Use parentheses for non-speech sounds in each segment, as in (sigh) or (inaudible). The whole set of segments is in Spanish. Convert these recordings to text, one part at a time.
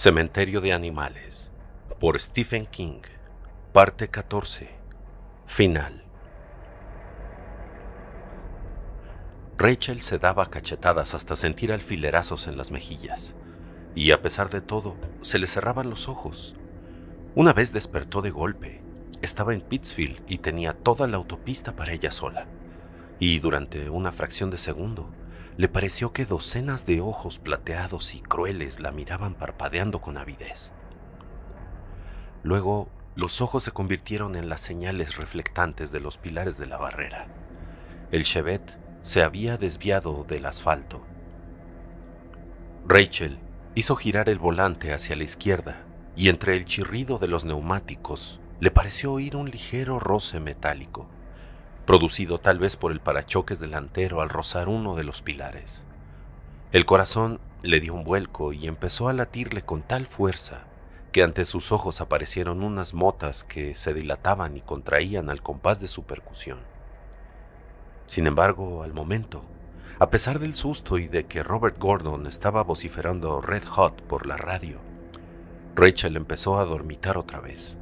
Cementerio de Animales por Stephen King, parte 14, final. Rachel se daba cachetadas hasta sentir alfilerazos en las mejillas, y a pesar de todo, se le cerraban los ojos. Una vez despertó de golpe, estaba en Pittsfield y tenía toda la autopista para ella sola, y durante una fracción de segundo, le pareció que docenas de ojos plateados y crueles la miraban parpadeando con avidez. Luego, los ojos se convirtieron en las señales reflectantes de los pilares de la barrera. El Chevet se había desviado del asfalto. Rachel hizo girar el volante hacia la izquierda y entre el chirrido de los neumáticos le pareció oír un ligero roce metálico producido tal vez por el parachoques delantero al rozar uno de los pilares. El corazón le dio un vuelco y empezó a latirle con tal fuerza que ante sus ojos aparecieron unas motas que se dilataban y contraían al compás de su percusión. Sin embargo, al momento, a pesar del susto y de que Robert Gordon estaba vociferando Red Hot por la radio, Rachel empezó a dormitar otra vez.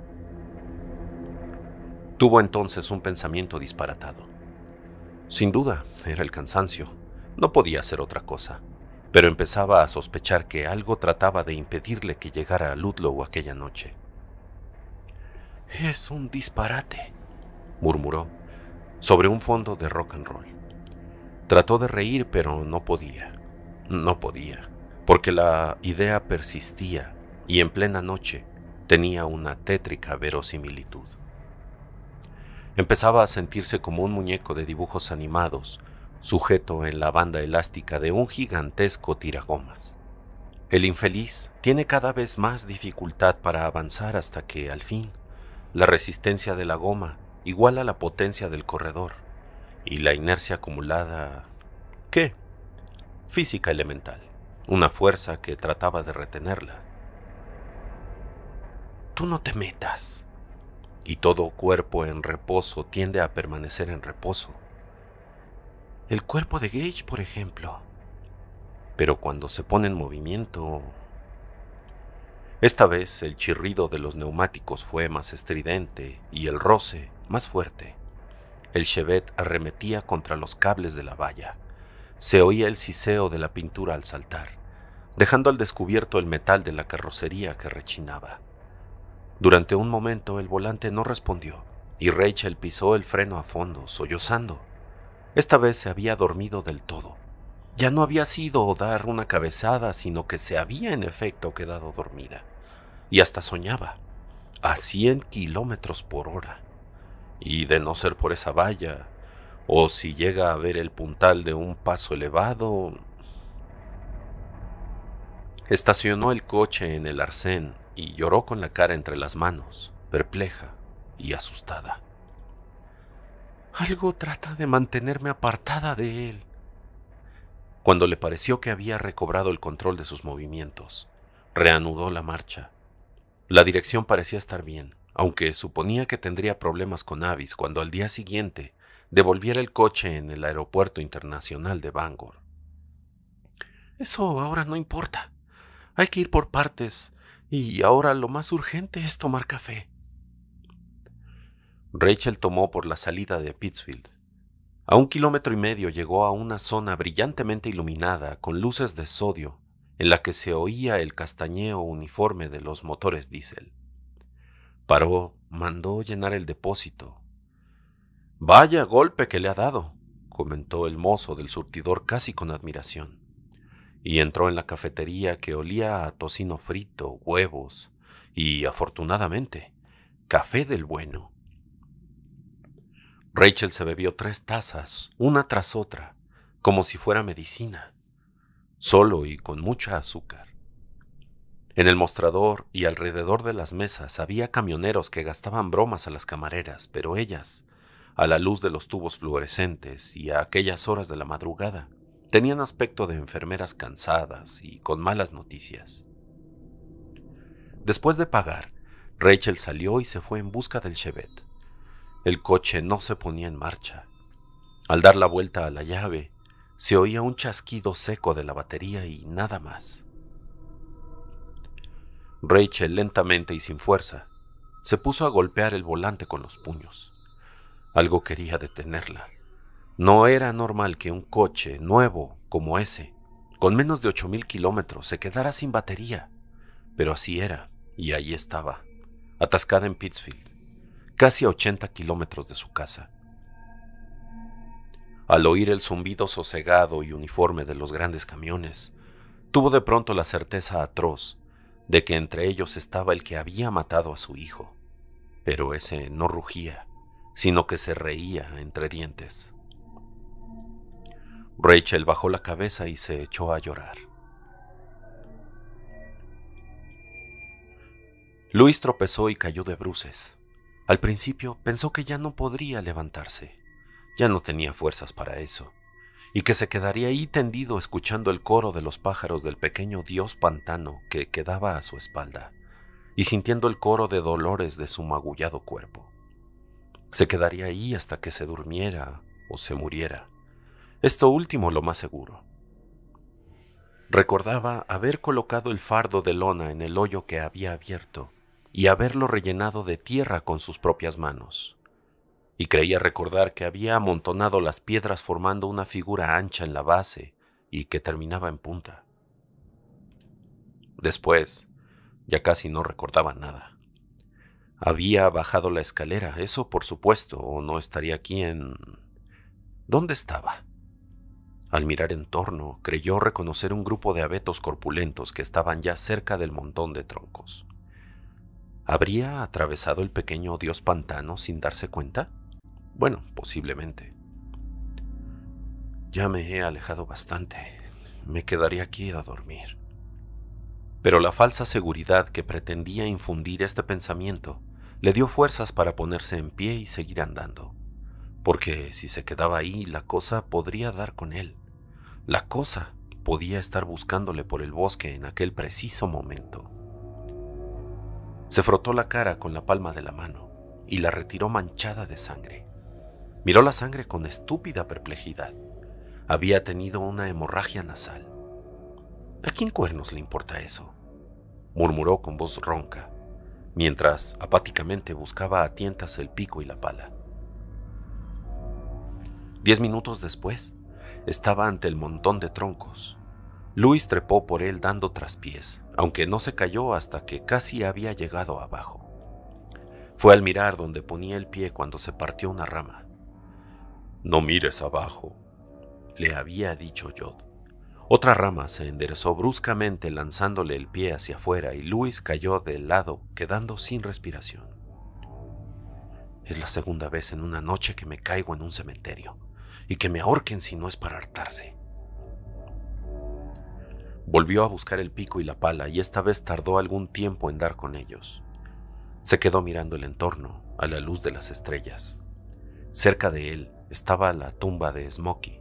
Tuvo entonces un pensamiento disparatado. Sin duda, era el cansancio. No podía hacer otra cosa, pero empezaba a sospechar que algo trataba de impedirle que llegara a Ludlow aquella noche. Es un disparate, murmuró, sobre un fondo de rock and roll. Trató de reír, pero no podía. No podía, porque la idea persistía y en plena noche tenía una tétrica verosimilitud. Empezaba a sentirse como un muñeco de dibujos animados, sujeto en la banda elástica de un gigantesco tiragomas. El infeliz tiene cada vez más dificultad para avanzar hasta que, al fin, la resistencia de la goma iguala la potencia del corredor y la inercia acumulada... ¿Qué? Física elemental, una fuerza que trataba de retenerla. Tú no te metas, y todo cuerpo en reposo tiende a permanecer en reposo. El cuerpo de Gage, por ejemplo. Pero cuando se pone en movimiento... Esta vez el chirrido de los neumáticos fue más estridente y el roce más fuerte. El Chevet arremetía contra los cables de la valla. Se oía el siseo de la pintura al saltar, dejando al descubierto el metal de la carrocería que rechinaba. Durante un momento el volante no respondió y Rachel pisó el freno a fondo, sollozando. Esta vez se había dormido del todo. Ya no había sido dar una cabezada, sino que se había en efecto quedado dormida. Y hasta soñaba, a 100 kilómetros por hora. Y de no ser por esa valla, o si llega a ver el puntal de un paso elevado... Estacionó el coche en el arcén y lloró con la cara entre las manos, perpleja y asustada. Algo trata de mantenerme apartada de él. Cuando le pareció que había recobrado el control de sus movimientos, reanudó la marcha. La dirección parecía estar bien, aunque suponía que tendría problemas con Avis cuando al día siguiente devolviera el coche en el aeropuerto internacional de Bangor. Eso ahora no importa. Hay que ir por partes y ahora lo más urgente es tomar café. Rachel tomó por la salida de Pittsfield. A un kilómetro y medio llegó a una zona brillantemente iluminada con luces de sodio, en la que se oía el castañeo uniforme de los motores diésel. Paró, mandó llenar el depósito. Vaya golpe que le ha dado, comentó el mozo del surtidor casi con admiración y entró en la cafetería que olía a tocino frito, huevos y, afortunadamente, café del bueno. Rachel se bebió tres tazas, una tras otra, como si fuera medicina, solo y con mucha azúcar. En el mostrador y alrededor de las mesas había camioneros que gastaban bromas a las camareras, pero ellas, a la luz de los tubos fluorescentes y a aquellas horas de la madrugada, Tenían aspecto de enfermeras cansadas y con malas noticias. Después de pagar, Rachel salió y se fue en busca del Chevet. El coche no se ponía en marcha. Al dar la vuelta a la llave, se oía un chasquido seco de la batería y nada más. Rachel, lentamente y sin fuerza, se puso a golpear el volante con los puños. Algo quería detenerla. No era normal que un coche nuevo como ese, con menos de 8.000 kilómetros, se quedara sin batería. Pero así era, y ahí estaba, atascada en Pittsfield, casi a 80 kilómetros de su casa. Al oír el zumbido sosegado y uniforme de los grandes camiones, tuvo de pronto la certeza atroz de que entre ellos estaba el que había matado a su hijo. Pero ese no rugía, sino que se reía entre dientes. Rachel bajó la cabeza y se echó a llorar. Luis tropezó y cayó de bruces. Al principio pensó que ya no podría levantarse, ya no tenía fuerzas para eso, y que se quedaría ahí tendido escuchando el coro de los pájaros del pequeño dios pantano que quedaba a su espalda, y sintiendo el coro de dolores de su magullado cuerpo. Se quedaría ahí hasta que se durmiera o se muriera. Esto último lo más seguro. Recordaba haber colocado el fardo de lona en el hoyo que había abierto y haberlo rellenado de tierra con sus propias manos. Y creía recordar que había amontonado las piedras formando una figura ancha en la base y que terminaba en punta. Después, ya casi no recordaba nada. Había bajado la escalera, eso por supuesto, o no estaría aquí en... ¿Dónde estaba? Al mirar en torno, creyó reconocer un grupo de abetos corpulentos que estaban ya cerca del montón de troncos. ¿Habría atravesado el pequeño dios pantano sin darse cuenta? Bueno, posiblemente. Ya me he alejado bastante. Me quedaría aquí a dormir. Pero la falsa seguridad que pretendía infundir este pensamiento le dio fuerzas para ponerse en pie y seguir andando, porque si se quedaba ahí la cosa podría dar con él. La cosa podía estar buscándole por el bosque en aquel preciso momento. Se frotó la cara con la palma de la mano y la retiró manchada de sangre. Miró la sangre con estúpida perplejidad. Había tenido una hemorragia nasal. ¿A quién cuernos le importa eso? murmuró con voz ronca, mientras apáticamente buscaba a tientas el pico y la pala. Diez minutos después, estaba ante el montón de troncos. Luis trepó por él dando traspiés, aunque no se cayó hasta que casi había llegado abajo. Fue al mirar donde ponía el pie cuando se partió una rama. No mires abajo, le había dicho Jod. Otra rama se enderezó bruscamente lanzándole el pie hacia afuera y Luis cayó de lado, quedando sin respiración. Es la segunda vez en una noche que me caigo en un cementerio, y que me ahorquen si no es para hartarse. Volvió a buscar el pico y la pala y esta vez tardó algún tiempo en dar con ellos. Se quedó mirando el entorno, a la luz de las estrellas. Cerca de él estaba la tumba de Smoky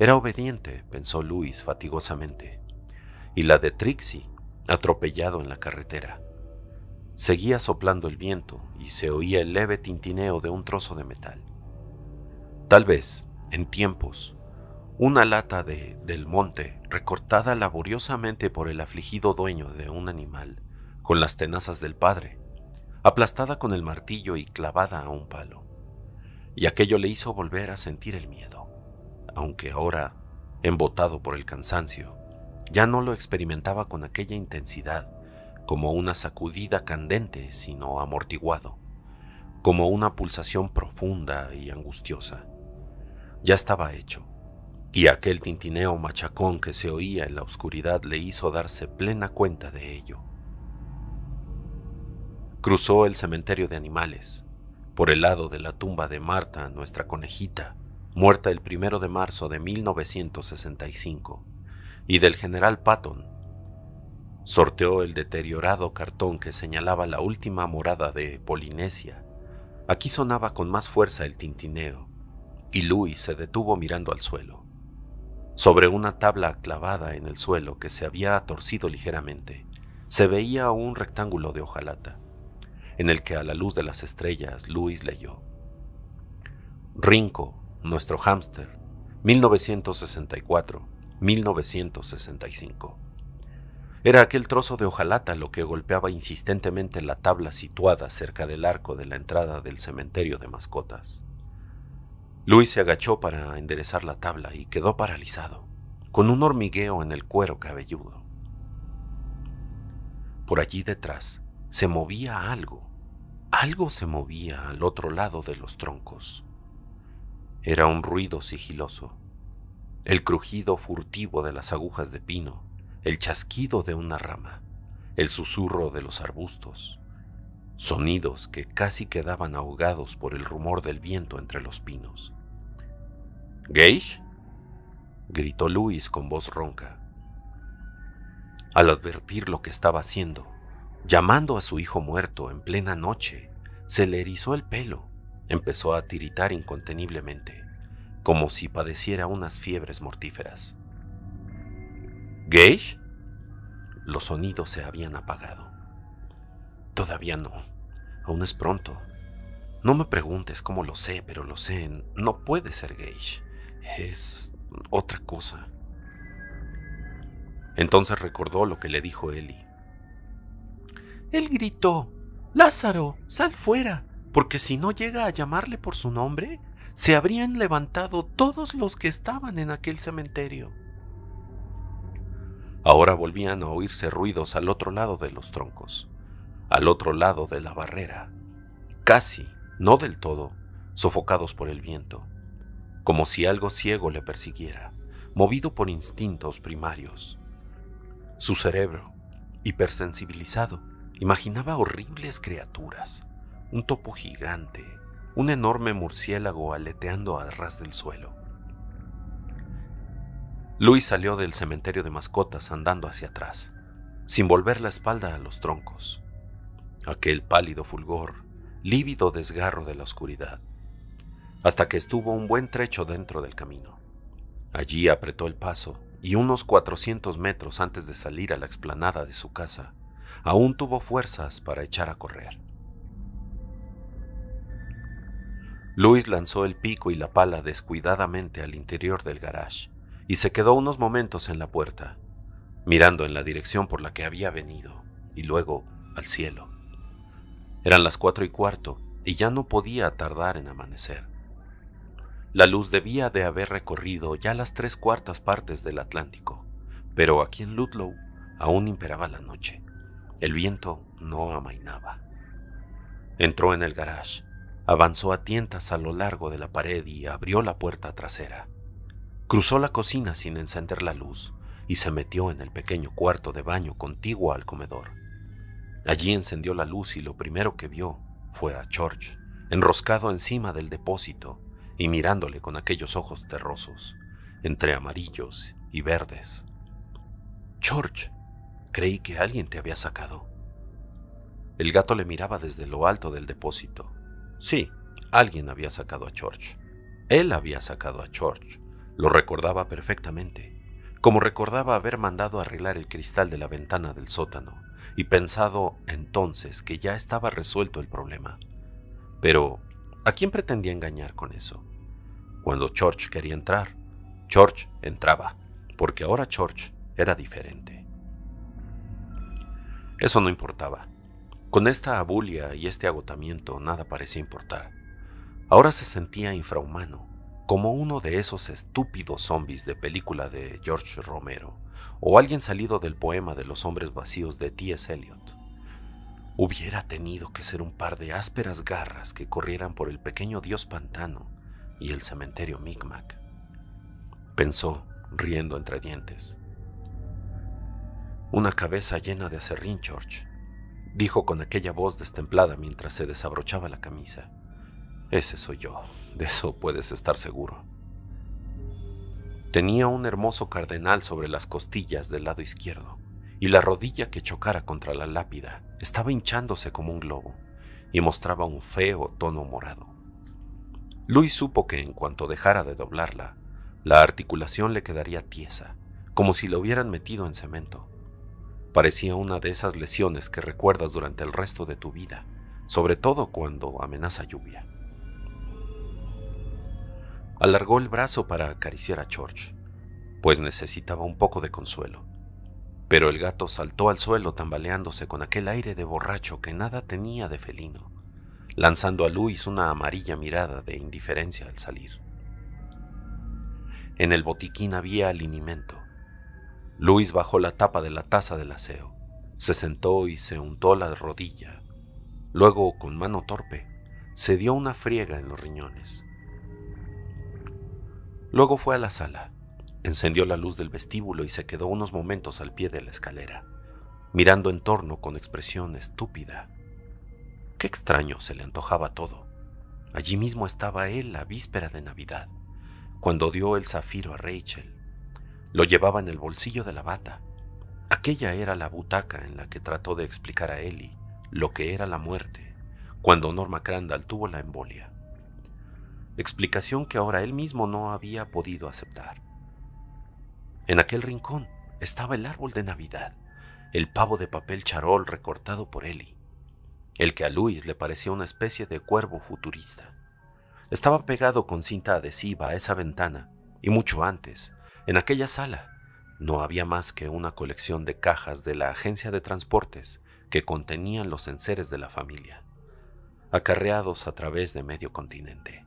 Era obediente, pensó Luis fatigosamente, y la de Trixie, atropellado en la carretera. Seguía soplando el viento y se oía el leve tintineo de un trozo de metal. Tal vez, en tiempos, una lata de del monte, recortada laboriosamente por el afligido dueño de un animal, con las tenazas del padre, aplastada con el martillo y clavada a un palo. Y aquello le hizo volver a sentir el miedo, aunque ahora, embotado por el cansancio, ya no lo experimentaba con aquella intensidad, como una sacudida candente, sino amortiguado, como una pulsación profunda y angustiosa ya estaba hecho, y aquel tintineo machacón que se oía en la oscuridad le hizo darse plena cuenta de ello. Cruzó el cementerio de animales, por el lado de la tumba de Marta, nuestra conejita, muerta el primero de marzo de 1965, y del general Patton. Sorteó el deteriorado cartón que señalaba la última morada de Polinesia. Aquí sonaba con más fuerza el tintineo, y Luis se detuvo mirando al suelo. Sobre una tabla clavada en el suelo que se había torcido ligeramente, se veía un rectángulo de hojalata, en el que a la luz de las estrellas Luis leyó. Rinco, nuestro hámster, 1964-1965. Era aquel trozo de hojalata lo que golpeaba insistentemente la tabla situada cerca del arco de la entrada del cementerio de mascotas. Luis se agachó para enderezar la tabla y quedó paralizado, con un hormigueo en el cuero cabelludo. Por allí detrás se movía algo, algo se movía al otro lado de los troncos. Era un ruido sigiloso, el crujido furtivo de las agujas de pino, el chasquido de una rama, el susurro de los arbustos, sonidos que casi quedaban ahogados por el rumor del viento entre los pinos. ¿Gage? gritó Luis con voz ronca. Al advertir lo que estaba haciendo, llamando a su hijo muerto en plena noche, se le erizó el pelo, empezó a tiritar inconteniblemente, como si padeciera unas fiebres mortíferas. ¿Gage? Los sonidos se habían apagado. Todavía no, Aún es pronto. No me preguntes cómo lo sé, pero lo sé. No puede ser Gage. Es otra cosa. Entonces recordó lo que le dijo Eli. Él gritó, Lázaro, sal fuera, porque si no llega a llamarle por su nombre, se habrían levantado todos los que estaban en aquel cementerio. Ahora volvían a oírse ruidos al otro lado de los troncos al otro lado de la barrera, casi, no del todo, sofocados por el viento, como si algo ciego le persiguiera, movido por instintos primarios. Su cerebro, hipersensibilizado, imaginaba horribles criaturas, un topo gigante, un enorme murciélago aleteando a ras del suelo. Luis salió del cementerio de mascotas andando hacia atrás, sin volver la espalda a los troncos aquel pálido fulgor, lívido desgarro de la oscuridad, hasta que estuvo un buen trecho dentro del camino. Allí apretó el paso y unos 400 metros antes de salir a la explanada de su casa, aún tuvo fuerzas para echar a correr. Luis lanzó el pico y la pala descuidadamente al interior del garage y se quedó unos momentos en la puerta, mirando en la dirección por la que había venido y luego al cielo. Eran las cuatro y cuarto y ya no podía tardar en amanecer. La luz debía de haber recorrido ya las tres cuartas partes del Atlántico, pero aquí en Ludlow aún imperaba la noche. El viento no amainaba. Entró en el garage, avanzó a tientas a lo largo de la pared y abrió la puerta trasera. Cruzó la cocina sin encender la luz y se metió en el pequeño cuarto de baño contiguo al comedor. Allí encendió la luz y lo primero que vio fue a George, enroscado encima del depósito y mirándole con aquellos ojos terrosos, entre amarillos y verdes. George, creí que alguien te había sacado. El gato le miraba desde lo alto del depósito. Sí, alguien había sacado a George. Él había sacado a George. Lo recordaba perfectamente, como recordaba haber mandado arreglar el cristal de la ventana del sótano y pensado entonces que ya estaba resuelto el problema. Pero, ¿a quién pretendía engañar con eso? Cuando George quería entrar, George entraba, porque ahora George era diferente. Eso no importaba. Con esta abulia y este agotamiento nada parecía importar. Ahora se sentía infrahumano, como uno de esos estúpidos zombies de película de George Romero, o alguien salido del poema de los hombres vacíos de T.S. Eliot. Hubiera tenido que ser un par de ásperas garras que corrieran por el pequeño dios pantano y el cementerio Micmac. Pensó, riendo entre dientes. Una cabeza llena de acerrín, George, dijo con aquella voz destemplada mientras se desabrochaba la camisa. Ese soy yo, de eso puedes estar seguro. Tenía un hermoso cardenal sobre las costillas del lado izquierdo, y la rodilla que chocara contra la lápida estaba hinchándose como un globo, y mostraba un feo tono morado. Luis supo que en cuanto dejara de doblarla, la articulación le quedaría tiesa, como si la hubieran metido en cemento. Parecía una de esas lesiones que recuerdas durante el resto de tu vida, sobre todo cuando amenaza lluvia alargó el brazo para acariciar a George, pues necesitaba un poco de consuelo. Pero el gato saltó al suelo tambaleándose con aquel aire de borracho que nada tenía de felino, lanzando a Luis una amarilla mirada de indiferencia al salir. En el botiquín había alimento. Luis bajó la tapa de la taza del aseo, se sentó y se untó la rodilla. Luego, con mano torpe, se dio una friega en los riñones. Luego fue a la sala, encendió la luz del vestíbulo y se quedó unos momentos al pie de la escalera, mirando en torno con expresión estúpida. Qué extraño se le antojaba todo. Allí mismo estaba él la víspera de Navidad, cuando dio el zafiro a Rachel. Lo llevaba en el bolsillo de la bata. Aquella era la butaca en la que trató de explicar a Ellie lo que era la muerte, cuando Norma Crandall tuvo la embolia explicación que ahora él mismo no había podido aceptar. En aquel rincón estaba el árbol de Navidad, el pavo de papel charol recortado por Eli, el que a Luis le parecía una especie de cuervo futurista. Estaba pegado con cinta adhesiva a esa ventana, y mucho antes, en aquella sala, no había más que una colección de cajas de la agencia de transportes que contenían los enseres de la familia, acarreados a través de medio continente.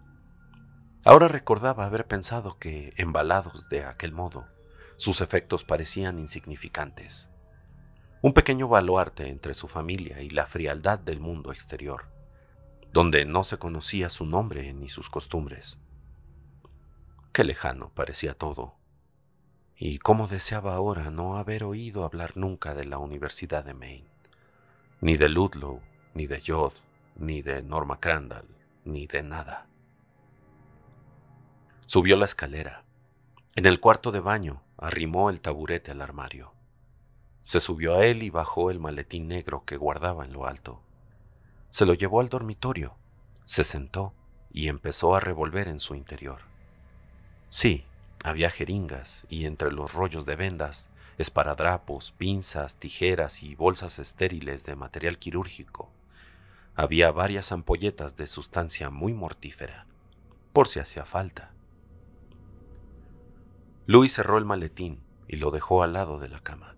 Ahora recordaba haber pensado que, embalados de aquel modo, sus efectos parecían insignificantes. Un pequeño baluarte entre su familia y la frialdad del mundo exterior, donde no se conocía su nombre ni sus costumbres. Qué lejano parecía todo. Y cómo deseaba ahora no haber oído hablar nunca de la Universidad de Maine, ni de Ludlow, ni de Jod, ni de Norma Crandall, ni de nada. Subió la escalera. En el cuarto de baño arrimó el taburete al armario. Se subió a él y bajó el maletín negro que guardaba en lo alto. Se lo llevó al dormitorio, se sentó y empezó a revolver en su interior. Sí, había jeringas y entre los rollos de vendas, esparadrapos, pinzas, tijeras y bolsas estériles de material quirúrgico. Había varias ampolletas de sustancia muy mortífera, por si hacía falta. Louis cerró el maletín y lo dejó al lado de la cama.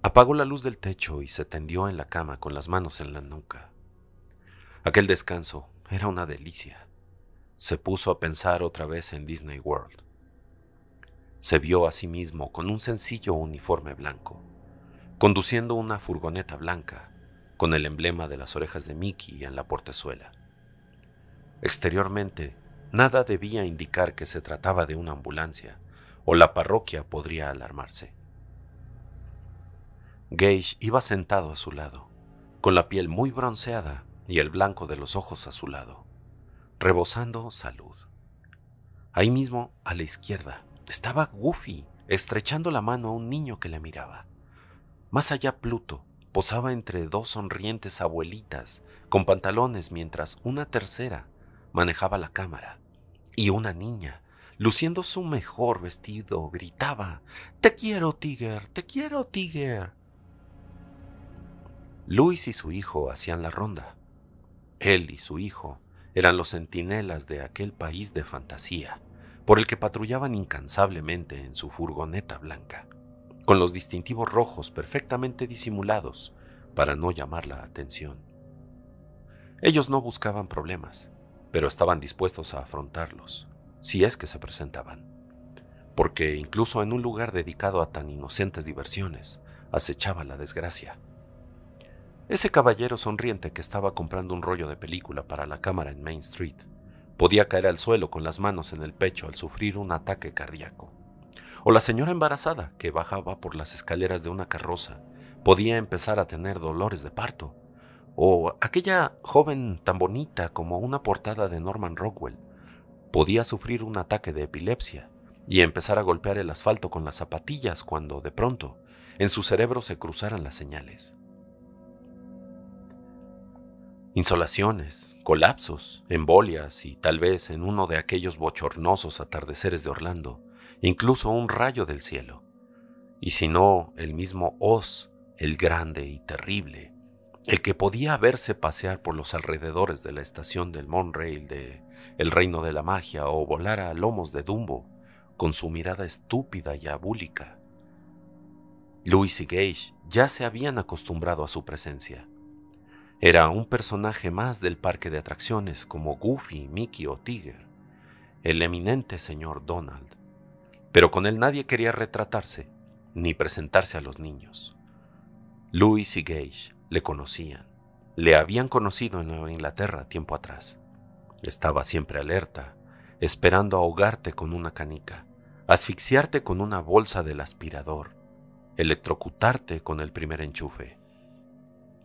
Apagó la luz del techo y se tendió en la cama con las manos en la nuca. Aquel descanso era una delicia. Se puso a pensar otra vez en Disney World. Se vio a sí mismo con un sencillo uniforme blanco, conduciendo una furgoneta blanca con el emblema de las orejas de Mickey en la portezuela. Exteriormente, nada debía indicar que se trataba de una ambulancia o la parroquia podría alarmarse. Gage iba sentado a su lado, con la piel muy bronceada y el blanco de los ojos a su lado, rebosando salud. Ahí mismo, a la izquierda, estaba Goofy, estrechando la mano a un niño que le miraba. Más allá Pluto posaba entre dos sonrientes abuelitas con pantalones mientras una tercera manejaba la cámara y una niña luciendo su mejor vestido, gritaba, Te quiero, Tiger, te quiero, Tiger. Luis y su hijo hacían la ronda. Él y su hijo eran los centinelas de aquel país de fantasía, por el que patrullaban incansablemente en su furgoneta blanca, con los distintivos rojos perfectamente disimulados para no llamar la atención. Ellos no buscaban problemas, pero estaban dispuestos a afrontarlos si es que se presentaban. Porque incluso en un lugar dedicado a tan inocentes diversiones, acechaba la desgracia. Ese caballero sonriente que estaba comprando un rollo de película para la cámara en Main Street podía caer al suelo con las manos en el pecho al sufrir un ataque cardíaco. O la señora embarazada que bajaba por las escaleras de una carroza podía empezar a tener dolores de parto. O aquella joven tan bonita como una portada de Norman Rockwell podía sufrir un ataque de epilepsia y empezar a golpear el asfalto con las zapatillas cuando, de pronto, en su cerebro se cruzaran las señales. Insolaciones, colapsos, embolias y tal vez en uno de aquellos bochornosos atardeceres de Orlando, incluso un rayo del cielo. Y si no, el mismo Oz, el grande y terrible, el que podía verse pasear por los alrededores de la estación del Monrail de el reino de la magia o volara a lomos de Dumbo con su mirada estúpida y abúlica. Louis y Gage ya se habían acostumbrado a su presencia. Era un personaje más del parque de atracciones como Goofy, Mickey o Tiger, el eminente señor Donald. Pero con él nadie quería retratarse ni presentarse a los niños. Louis y Gage le conocían, le habían conocido en Nueva Inglaterra tiempo atrás. Estaba siempre alerta, esperando ahogarte con una canica, asfixiarte con una bolsa del aspirador, electrocutarte con el primer enchufe.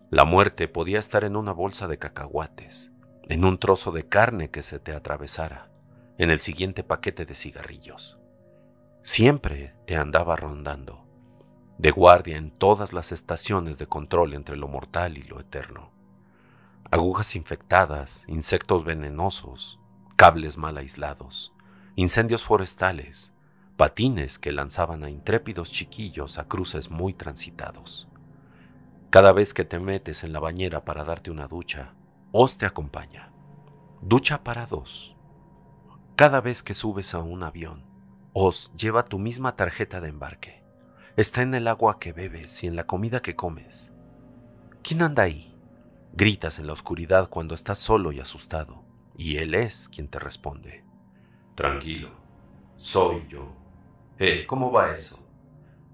La muerte podía estar en una bolsa de cacahuates, en un trozo de carne que se te atravesara, en el siguiente paquete de cigarrillos. Siempre te andaba rondando, de guardia en todas las estaciones de control entre lo mortal y lo eterno agujas infectadas, insectos venenosos, cables mal aislados, incendios forestales, patines que lanzaban a intrépidos chiquillos a cruces muy transitados. Cada vez que te metes en la bañera para darte una ducha, os te acompaña. Ducha para dos. Cada vez que subes a un avión, os lleva tu misma tarjeta de embarque. Está en el agua que bebes y en la comida que comes. ¿Quién anda ahí? Gritas en la oscuridad cuando estás solo y asustado, y Él es quien te responde. Tranquilo, soy yo. Eh, ¿cómo va eso?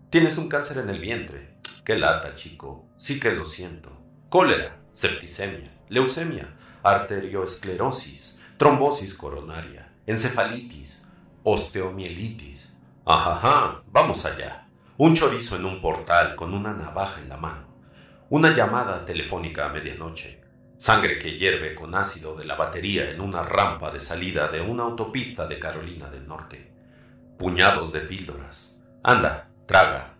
Tienes un cáncer en el vientre. Qué lata, chico. Sí que lo siento. Cólera, septicemia, leucemia, arterioesclerosis, trombosis coronaria, encefalitis, osteomielitis. Ajá, vamos allá. Un chorizo en un portal con una navaja en la mano una llamada telefónica a medianoche, sangre que hierve con ácido de la batería en una rampa de salida de una autopista de Carolina del Norte, puñados de píldoras. Anda, traga.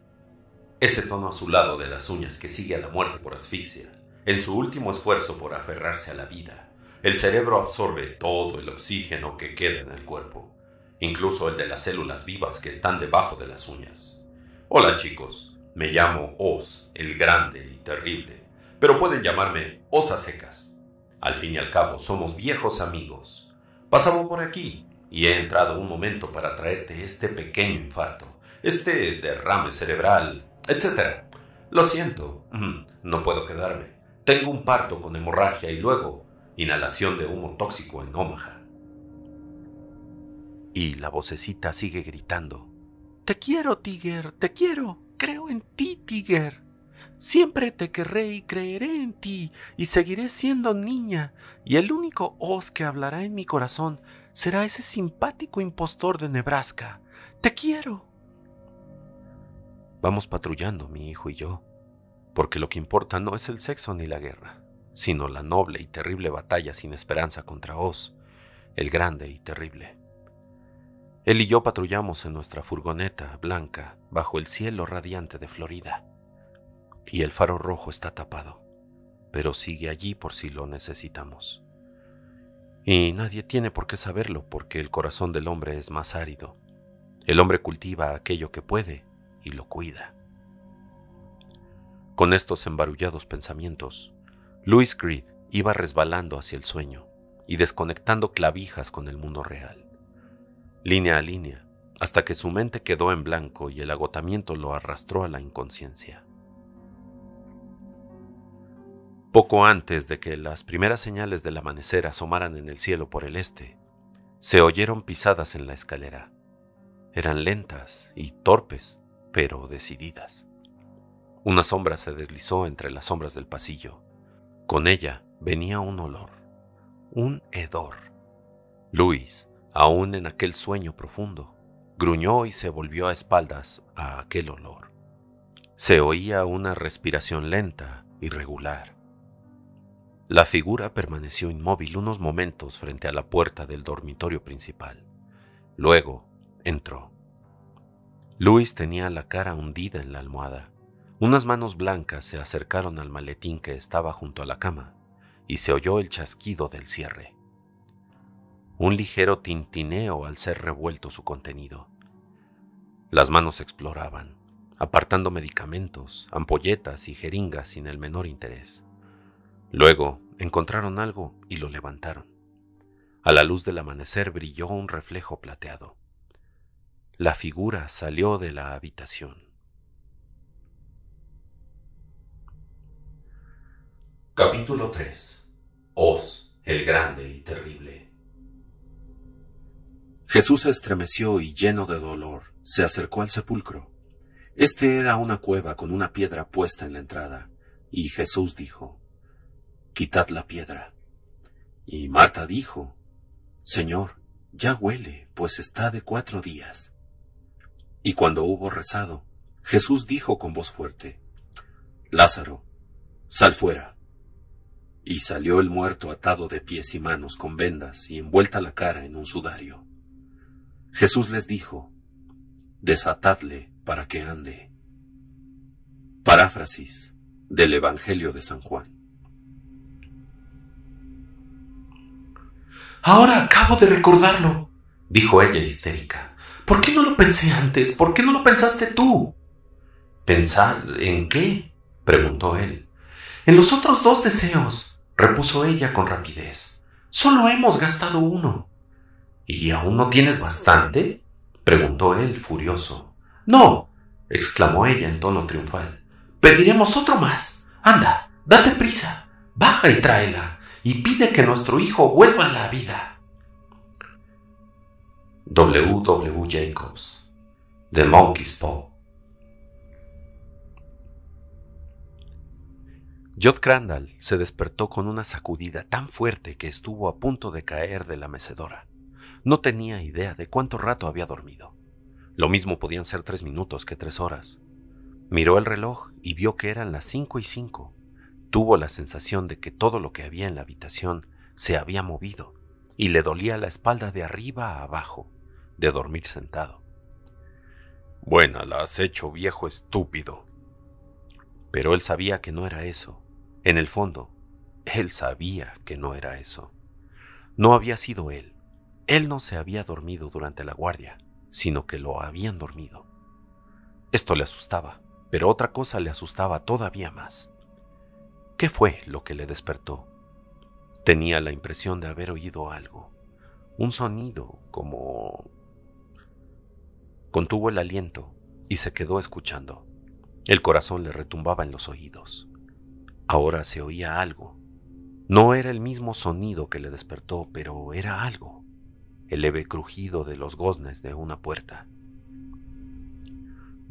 Ese tono azulado de las uñas que sigue a la muerte por asfixia, en su último esfuerzo por aferrarse a la vida, el cerebro absorbe todo el oxígeno que queda en el cuerpo, incluso el de las células vivas que están debajo de las uñas. Hola chicos, me llamo Oz, el grande y terrible, pero pueden llamarme Osa secas. Al fin y al cabo, somos viejos amigos. Pasamos por aquí y he entrado un momento para traerte este pequeño infarto, este derrame cerebral, etc. Lo siento, no puedo quedarme. Tengo un parto con hemorragia y luego inhalación de humo tóxico en Omaha. Y la vocecita sigue gritando. Te quiero, Tiger, te quiero. Creo en ti, Tiger. Siempre te querré y creeré en ti, y seguiré siendo niña, y el único Oz que hablará en mi corazón será ese simpático impostor de Nebraska. ¡Te quiero! Vamos patrullando, mi hijo y yo, porque lo que importa no es el sexo ni la guerra, sino la noble y terrible batalla sin esperanza contra os el grande y terrible. Él y yo patrullamos en nuestra furgoneta blanca bajo el cielo radiante de Florida. Y el faro rojo está tapado, pero sigue allí por si lo necesitamos. Y nadie tiene por qué saberlo porque el corazón del hombre es más árido. El hombre cultiva aquello que puede y lo cuida. Con estos embarullados pensamientos, Louis Creed iba resbalando hacia el sueño y desconectando clavijas con el mundo real línea a línea, hasta que su mente quedó en blanco y el agotamiento lo arrastró a la inconsciencia. Poco antes de que las primeras señales del amanecer asomaran en el cielo por el este, se oyeron pisadas en la escalera. Eran lentas y torpes, pero decididas. Una sombra se deslizó entre las sombras del pasillo. Con ella venía un olor, un hedor. Luis aún en aquel sueño profundo. Gruñó y se volvió a espaldas a aquel olor. Se oía una respiración lenta, y regular. La figura permaneció inmóvil unos momentos frente a la puerta del dormitorio principal. Luego, entró. Luis tenía la cara hundida en la almohada. Unas manos blancas se acercaron al maletín que estaba junto a la cama y se oyó el chasquido del cierre un ligero tintineo al ser revuelto su contenido. Las manos exploraban, apartando medicamentos, ampolletas y jeringas sin el menor interés. Luego encontraron algo y lo levantaron. A la luz del amanecer brilló un reflejo plateado. La figura salió de la habitación. Capítulo 3. Oz, el grande y terrible. Jesús se estremeció y lleno de dolor, se acercó al sepulcro. Este era una cueva con una piedra puesta en la entrada, y Jesús dijo, Quitad la piedra. Y Marta dijo, Señor, ya huele, pues está de cuatro días. Y cuando hubo rezado, Jesús dijo con voz fuerte, Lázaro, sal fuera. Y salió el muerto atado de pies y manos con vendas y envuelta la cara en un sudario. Jesús les dijo, desatadle para que ande. Paráfrasis del Evangelio de San Juan. Ahora acabo de recordarlo, dijo ella histérica. ¿Por qué no lo pensé antes? ¿Por qué no lo pensaste tú? ¿Pensar en qué? preguntó él. En los otros dos deseos, repuso ella con rapidez. Solo hemos gastado uno. ¿Y aún no tienes bastante? preguntó él, furioso. No, exclamó ella en tono triunfal. Pediremos otro más. Anda, date prisa. Baja y tráela, y pide que nuestro hijo vuelva a la vida. W. W. Jacobs, The Monkey's Paw. Jod Crandall se despertó con una sacudida tan fuerte que estuvo a punto de caer de la mecedora. No tenía idea de cuánto rato había dormido. Lo mismo podían ser tres minutos que tres horas. Miró el reloj y vio que eran las cinco y cinco. Tuvo la sensación de que todo lo que había en la habitación se había movido y le dolía la espalda de arriba a abajo de dormir sentado. Buena la has hecho, viejo estúpido. Pero él sabía que no era eso. En el fondo, él sabía que no era eso. No había sido él. Él no se había dormido durante la guardia, sino que lo habían dormido. Esto le asustaba, pero otra cosa le asustaba todavía más. ¿Qué fue lo que le despertó? Tenía la impresión de haber oído algo, un sonido como... Contuvo el aliento y se quedó escuchando. El corazón le retumbaba en los oídos. Ahora se oía algo. No era el mismo sonido que le despertó, pero era algo el leve crujido de los goznes de una puerta.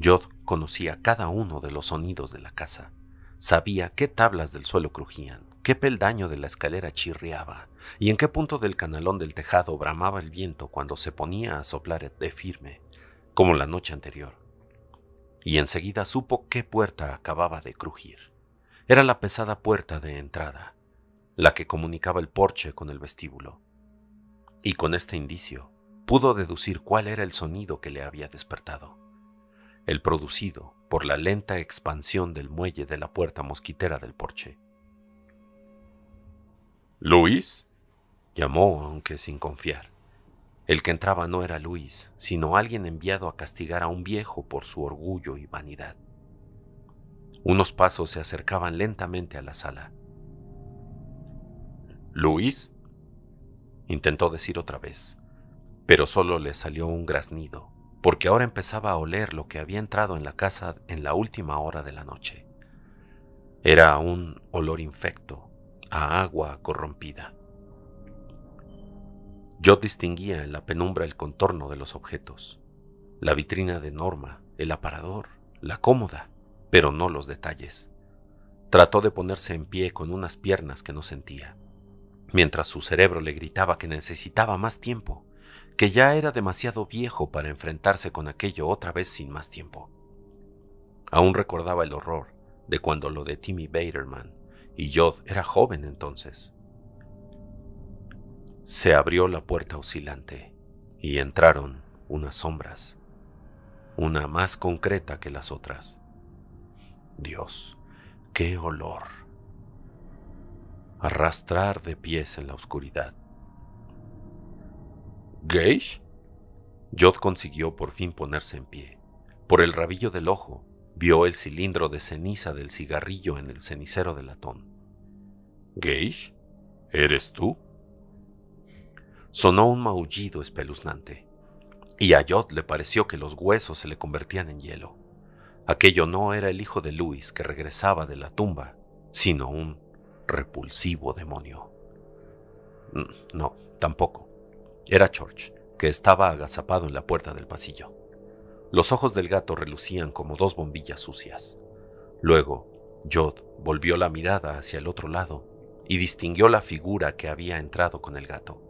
Jod conocía cada uno de los sonidos de la casa. Sabía qué tablas del suelo crujían, qué peldaño de la escalera chirriaba y en qué punto del canalón del tejado bramaba el viento cuando se ponía a soplar de firme, como la noche anterior. Y enseguida supo qué puerta acababa de crujir. Era la pesada puerta de entrada, la que comunicaba el porche con el vestíbulo y con este indicio pudo deducir cuál era el sonido que le había despertado, el producido por la lenta expansión del muelle de la puerta mosquitera del porche. ¿Luis? llamó, aunque sin confiar. El que entraba no era Luis, sino alguien enviado a castigar a un viejo por su orgullo y vanidad. Unos pasos se acercaban lentamente a la sala. ¿Luis? intentó decir otra vez, pero solo le salió un graznido, porque ahora empezaba a oler lo que había entrado en la casa en la última hora de la noche. Era un olor infecto, a agua corrompida. Yo distinguía en la penumbra el contorno de los objetos, la vitrina de Norma, el aparador, la cómoda, pero no los detalles. Trató de ponerse en pie con unas piernas que no sentía mientras su cerebro le gritaba que necesitaba más tiempo, que ya era demasiado viejo para enfrentarse con aquello otra vez sin más tiempo. Aún recordaba el horror de cuando lo de Timmy Baderman y Jod era joven entonces. Se abrió la puerta oscilante y entraron unas sombras, una más concreta que las otras. Dios, qué olor arrastrar de pies en la oscuridad. ¿Geish? Jod consiguió por fin ponerse en pie. Por el rabillo del ojo vio el cilindro de ceniza del cigarrillo en el cenicero de latón. ¿Geish? ¿Eres tú? Sonó un maullido espeluznante, y a Jod le pareció que los huesos se le convertían en hielo. Aquello no era el hijo de Luis que regresaba de la tumba, sino un repulsivo demonio. Mm, no, tampoco. Era George, que estaba agazapado en la puerta del pasillo. Los ojos del gato relucían como dos bombillas sucias. Luego, Jod volvió la mirada hacia el otro lado y distinguió la figura que había entrado con el gato.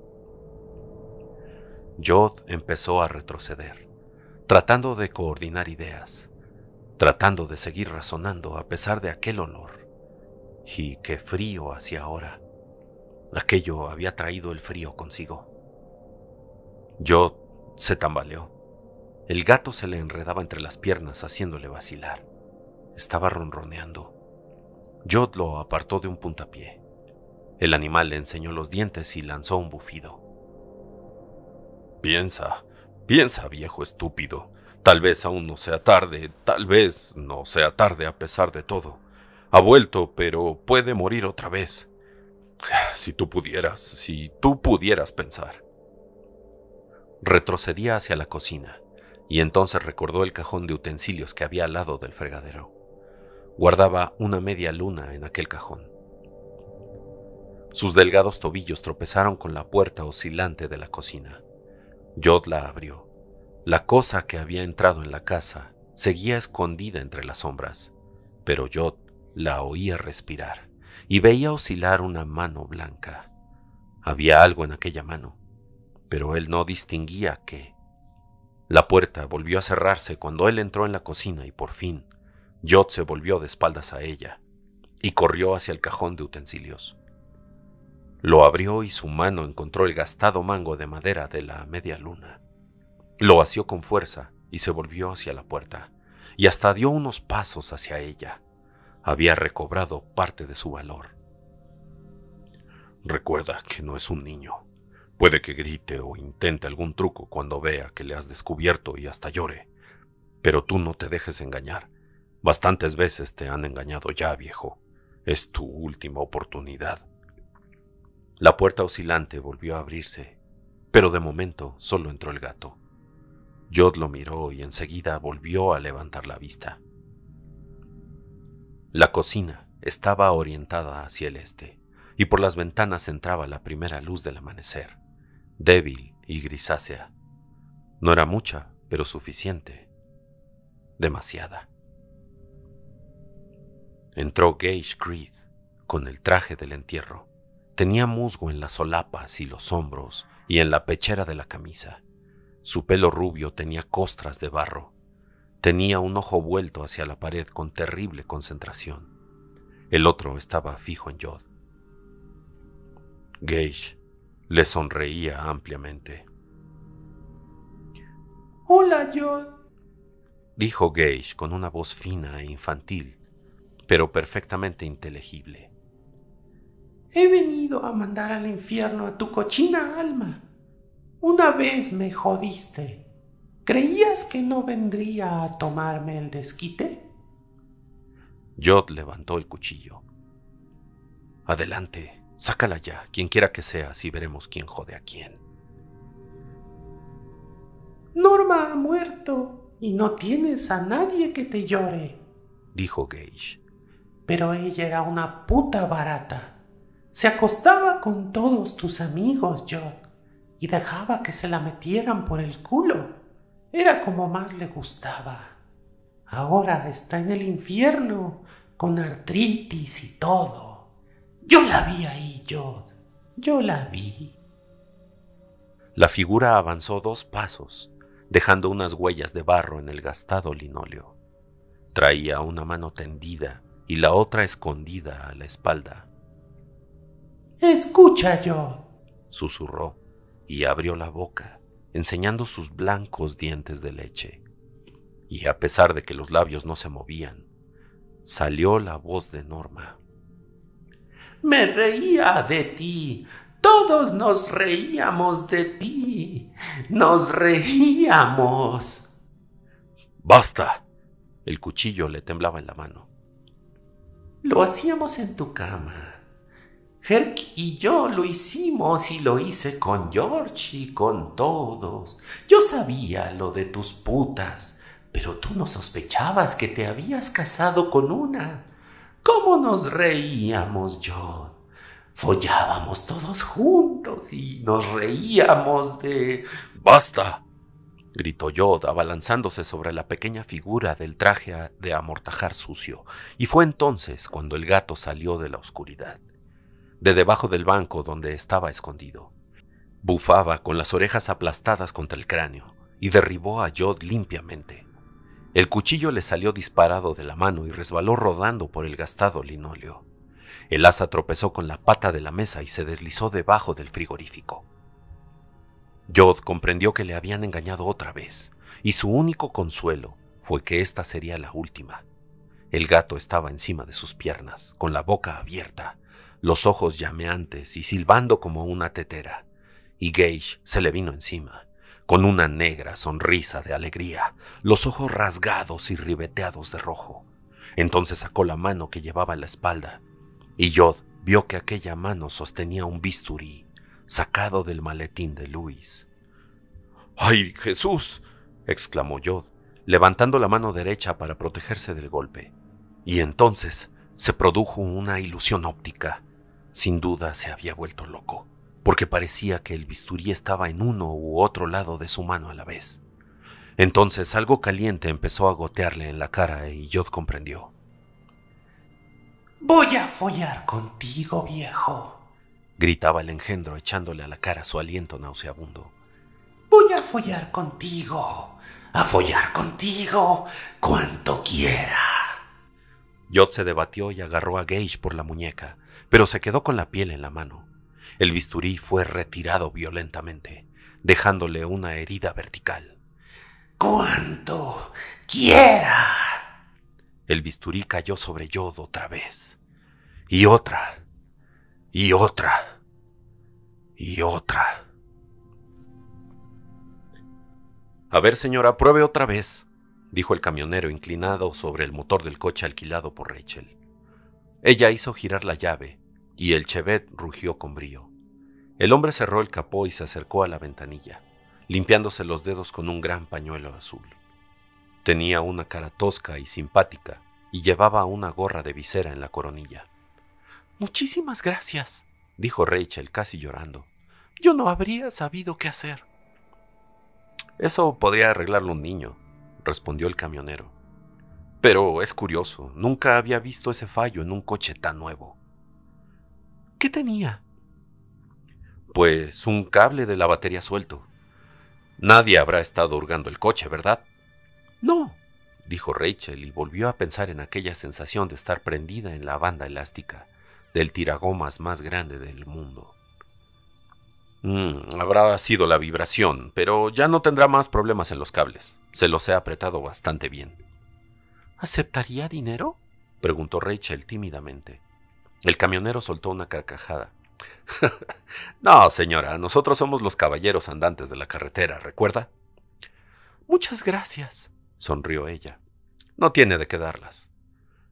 Jod empezó a retroceder, tratando de coordinar ideas, tratando de seguir razonando a pesar de aquel olor. Y qué frío hacía ahora. Aquello había traído el frío consigo. Yo se tambaleó. El gato se le enredaba entre las piernas haciéndole vacilar. Estaba ronroneando. Jod lo apartó de un puntapié. El animal le enseñó los dientes y lanzó un bufido. Piensa, piensa, viejo estúpido. Tal vez aún no sea tarde, tal vez no sea tarde a pesar de todo. Ha vuelto, pero puede morir otra vez. Si tú pudieras, si tú pudieras pensar. Retrocedía hacia la cocina, y entonces recordó el cajón de utensilios que había al lado del fregadero. Guardaba una media luna en aquel cajón. Sus delgados tobillos tropezaron con la puerta oscilante de la cocina. Jod la abrió. La cosa que había entrado en la casa seguía escondida entre las sombras, pero Jod la oía respirar y veía oscilar una mano blanca. Había algo en aquella mano, pero él no distinguía qué. La puerta volvió a cerrarse cuando él entró en la cocina y por fin, Jot se volvió de espaldas a ella y corrió hacia el cajón de utensilios. Lo abrió y su mano encontró el gastado mango de madera de la media luna. Lo asió con fuerza y se volvió hacia la puerta, y hasta dio unos pasos hacia ella había recobrado parte de su valor. Recuerda que no es un niño. Puede que grite o intente algún truco cuando vea que le has descubierto y hasta llore. Pero tú no te dejes engañar. Bastantes veces te han engañado ya, viejo. Es tu última oportunidad. La puerta oscilante volvió a abrirse, pero de momento solo entró el gato. Jod lo miró y enseguida volvió a levantar la vista. La cocina estaba orientada hacia el este, y por las ventanas entraba la primera luz del amanecer, débil y grisácea. No era mucha, pero suficiente. Demasiada. Entró Gage Creed con el traje del entierro. Tenía musgo en las solapas y los hombros y en la pechera de la camisa. Su pelo rubio tenía costras de barro Tenía un ojo vuelto hacia la pared con terrible concentración. El otro estaba fijo en Jod. Gage le sonreía ampliamente. Hola, Jod, dijo Gage con una voz fina e infantil, pero perfectamente inteligible. He venido a mandar al infierno a tu cochina alma. Una vez me jodiste. ¿Creías que no vendría a tomarme el desquite? Jod levantó el cuchillo. Adelante, sácala ya, quien quiera que sea, y veremos quién jode a quién. Norma ha muerto y no tienes a nadie que te llore, dijo Gage. Pero ella era una puta barata. Se acostaba con todos tus amigos, Jod, y dejaba que se la metieran por el culo. Era como más le gustaba. Ahora está en el infierno, con artritis y todo. Yo la vi ahí, Jod. Yo la vi. La figura avanzó dos pasos, dejando unas huellas de barro en el gastado linóleo. Traía una mano tendida y la otra escondida a la espalda. Escucha, Jod. susurró y abrió la boca enseñando sus blancos dientes de leche. Y a pesar de que los labios no se movían, salió la voz de Norma. Me reía de ti. Todos nos reíamos de ti. Nos reíamos. Basta. El cuchillo le temblaba en la mano. Lo hacíamos en tu cama —Herk y yo lo hicimos y lo hice con George y con todos. Yo sabía lo de tus putas, pero tú no sospechabas que te habías casado con una. ¿Cómo nos reíamos, Jod? Follábamos todos juntos y nos reíamos de... ¡Basta! gritó Jod abalanzándose sobre la pequeña figura del traje de amortajar sucio, y fue entonces cuando el gato salió de la oscuridad de debajo del banco donde estaba escondido. Bufaba con las orejas aplastadas contra el cráneo y derribó a Jod limpiamente. El cuchillo le salió disparado de la mano y resbaló rodando por el gastado linóleo. El asa tropezó con la pata de la mesa y se deslizó debajo del frigorífico. Jod comprendió que le habían engañado otra vez, y su único consuelo fue que esta sería la última. El gato estaba encima de sus piernas, con la boca abierta, los ojos llameantes y silbando como una tetera, y Gage se le vino encima, con una negra sonrisa de alegría, los ojos rasgados y ribeteados de rojo. Entonces sacó la mano que llevaba en la espalda, y Jod vio que aquella mano sostenía un bisturí sacado del maletín de Luis. ¡Ay, Jesús! exclamó Jod, levantando la mano derecha para protegerse del golpe. Y entonces se produjo una ilusión óptica. Sin duda se había vuelto loco, porque parecía que el bisturí estaba en uno u otro lado de su mano a la vez. Entonces algo caliente empezó a gotearle en la cara y Jod comprendió. Voy a follar contigo, viejo, gritaba el engendro echándole a la cara su aliento nauseabundo. Voy a follar contigo, a follar contigo, cuanto quiera. Jod se debatió y agarró a Gage por la muñeca, pero se quedó con la piel en la mano. El bisturí fue retirado violentamente, dejándole una herida vertical. ¡Cuánto quiera! El bisturí cayó sobre yodo otra vez. Y otra. Y otra. Y otra. A ver, señora, pruebe otra vez, dijo el camionero inclinado sobre el motor del coche alquilado por Rachel. Ella hizo girar la llave y el chevet rugió con brío. El hombre cerró el capó y se acercó a la ventanilla, limpiándose los dedos con un gran pañuelo azul. Tenía una cara tosca y simpática y llevaba una gorra de visera en la coronilla. Muchísimas gracias, dijo Rachel casi llorando. Yo no habría sabido qué hacer. Eso podría arreglarlo un niño, respondió el camionero. Pero es curioso, nunca había visto ese fallo en un coche tan nuevo. ¿Qué tenía? Pues un cable de la batería suelto. Nadie habrá estado hurgando el coche, ¿verdad? No, dijo Rachel y volvió a pensar en aquella sensación de estar prendida en la banda elástica del tiragomas más grande del mundo. Mm, habrá sido la vibración, pero ya no tendrá más problemas en los cables. Se los he apretado bastante bien. ¿Aceptaría dinero? preguntó Rachel tímidamente. El camionero soltó una carcajada. (laughs) no, señora, nosotros somos los caballeros andantes de la carretera, ¿recuerda? Muchas gracias, sonrió ella. No tiene de qué darlas.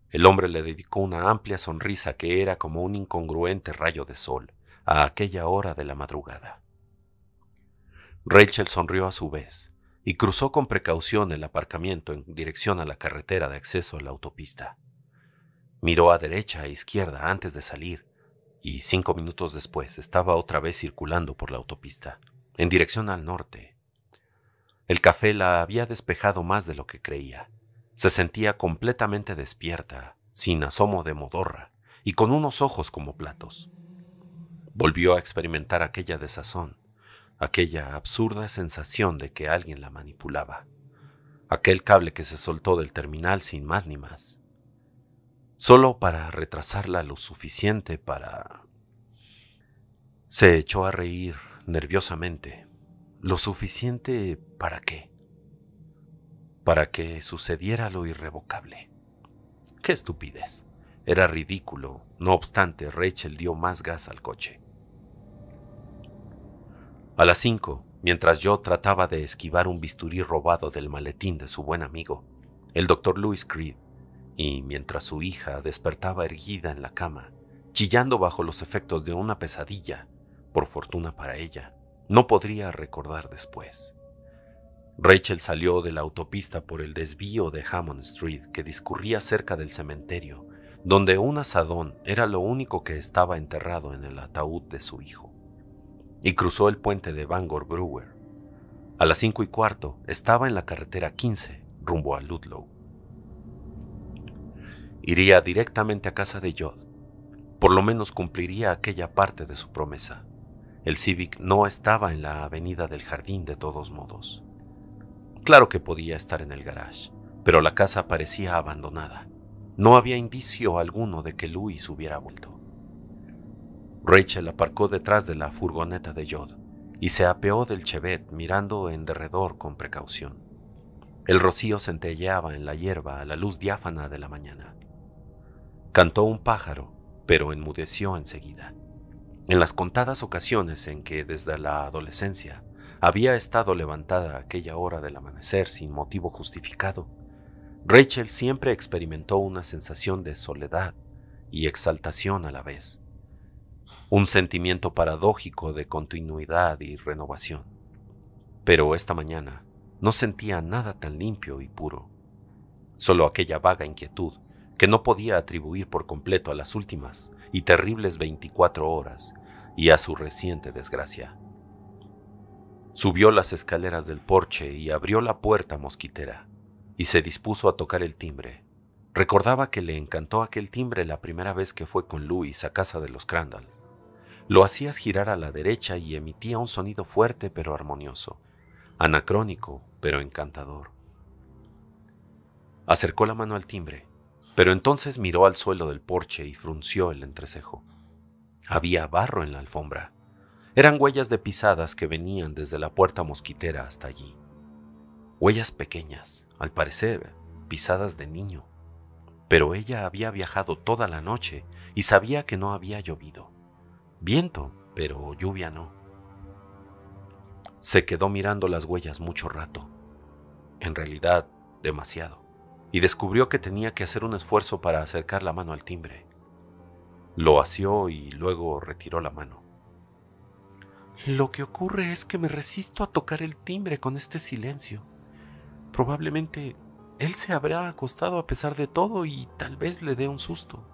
El hombre le dedicó una amplia sonrisa que era como un incongruente rayo de sol a aquella hora de la madrugada. Rachel sonrió a su vez y cruzó con precaución el aparcamiento en dirección a la carretera de acceso a la autopista. Miró a derecha e izquierda antes de salir, y cinco minutos después estaba otra vez circulando por la autopista, en dirección al norte. El café la había despejado más de lo que creía. Se sentía completamente despierta, sin asomo de modorra, y con unos ojos como platos. Volvió a experimentar aquella desazón, aquella absurda sensación de que alguien la manipulaba, aquel cable que se soltó del terminal sin más ni más solo para retrasarla lo suficiente para... Se echó a reír nerviosamente. ¿Lo suficiente para qué? Para que sucediera lo irrevocable. ¡Qué estupidez! Era ridículo. No obstante, Rachel dio más gas al coche. A las cinco, mientras yo trataba de esquivar un bisturí robado del maletín de su buen amigo, el doctor Louis Creed y mientras su hija despertaba erguida en la cama, chillando bajo los efectos de una pesadilla, por fortuna para ella, no podría recordar después. Rachel salió de la autopista por el desvío de Hammond Street que discurría cerca del cementerio, donde un asadón era lo único que estaba enterrado en el ataúd de su hijo, y cruzó el puente de Bangor Brewer. A las cinco y cuarto estaba en la carretera 15, rumbo a Ludlow. Iría directamente a casa de Jod. Por lo menos cumpliría aquella parte de su promesa. El Civic no estaba en la avenida del jardín de todos modos. Claro que podía estar en el garage, pero la casa parecía abandonada. No había indicio alguno de que Luis hubiera vuelto. Rachel aparcó detrás de la furgoneta de Jod y se apeó del chevet mirando en derredor con precaución. El rocío centelleaba en la hierba a la luz diáfana de la mañana. Cantó un pájaro, pero enmudeció enseguida. En las contadas ocasiones en que desde la adolescencia había estado levantada aquella hora del amanecer sin motivo justificado, Rachel siempre experimentó una sensación de soledad y exaltación a la vez, un sentimiento paradójico de continuidad y renovación. Pero esta mañana no sentía nada tan limpio y puro, solo aquella vaga inquietud que no podía atribuir por completo a las últimas y terribles 24 horas y a su reciente desgracia. Subió las escaleras del porche y abrió la puerta mosquitera, y se dispuso a tocar el timbre. Recordaba que le encantó aquel timbre la primera vez que fue con Luis a casa de los Crandall. Lo hacías girar a la derecha y emitía un sonido fuerte pero armonioso, anacrónico pero encantador. Acercó la mano al timbre pero entonces miró al suelo del porche y frunció el entrecejo. Había barro en la alfombra. Eran huellas de pisadas que venían desde la puerta mosquitera hasta allí. Huellas pequeñas, al parecer, pisadas de niño. Pero ella había viajado toda la noche y sabía que no había llovido. Viento, pero lluvia no. Se quedó mirando las huellas mucho rato. En realidad, demasiado y descubrió que tenía que hacer un esfuerzo para acercar la mano al timbre. Lo asió y luego retiró la mano. Lo que ocurre es que me resisto a tocar el timbre con este silencio. Probablemente él se habrá acostado a pesar de todo y tal vez le dé un susto.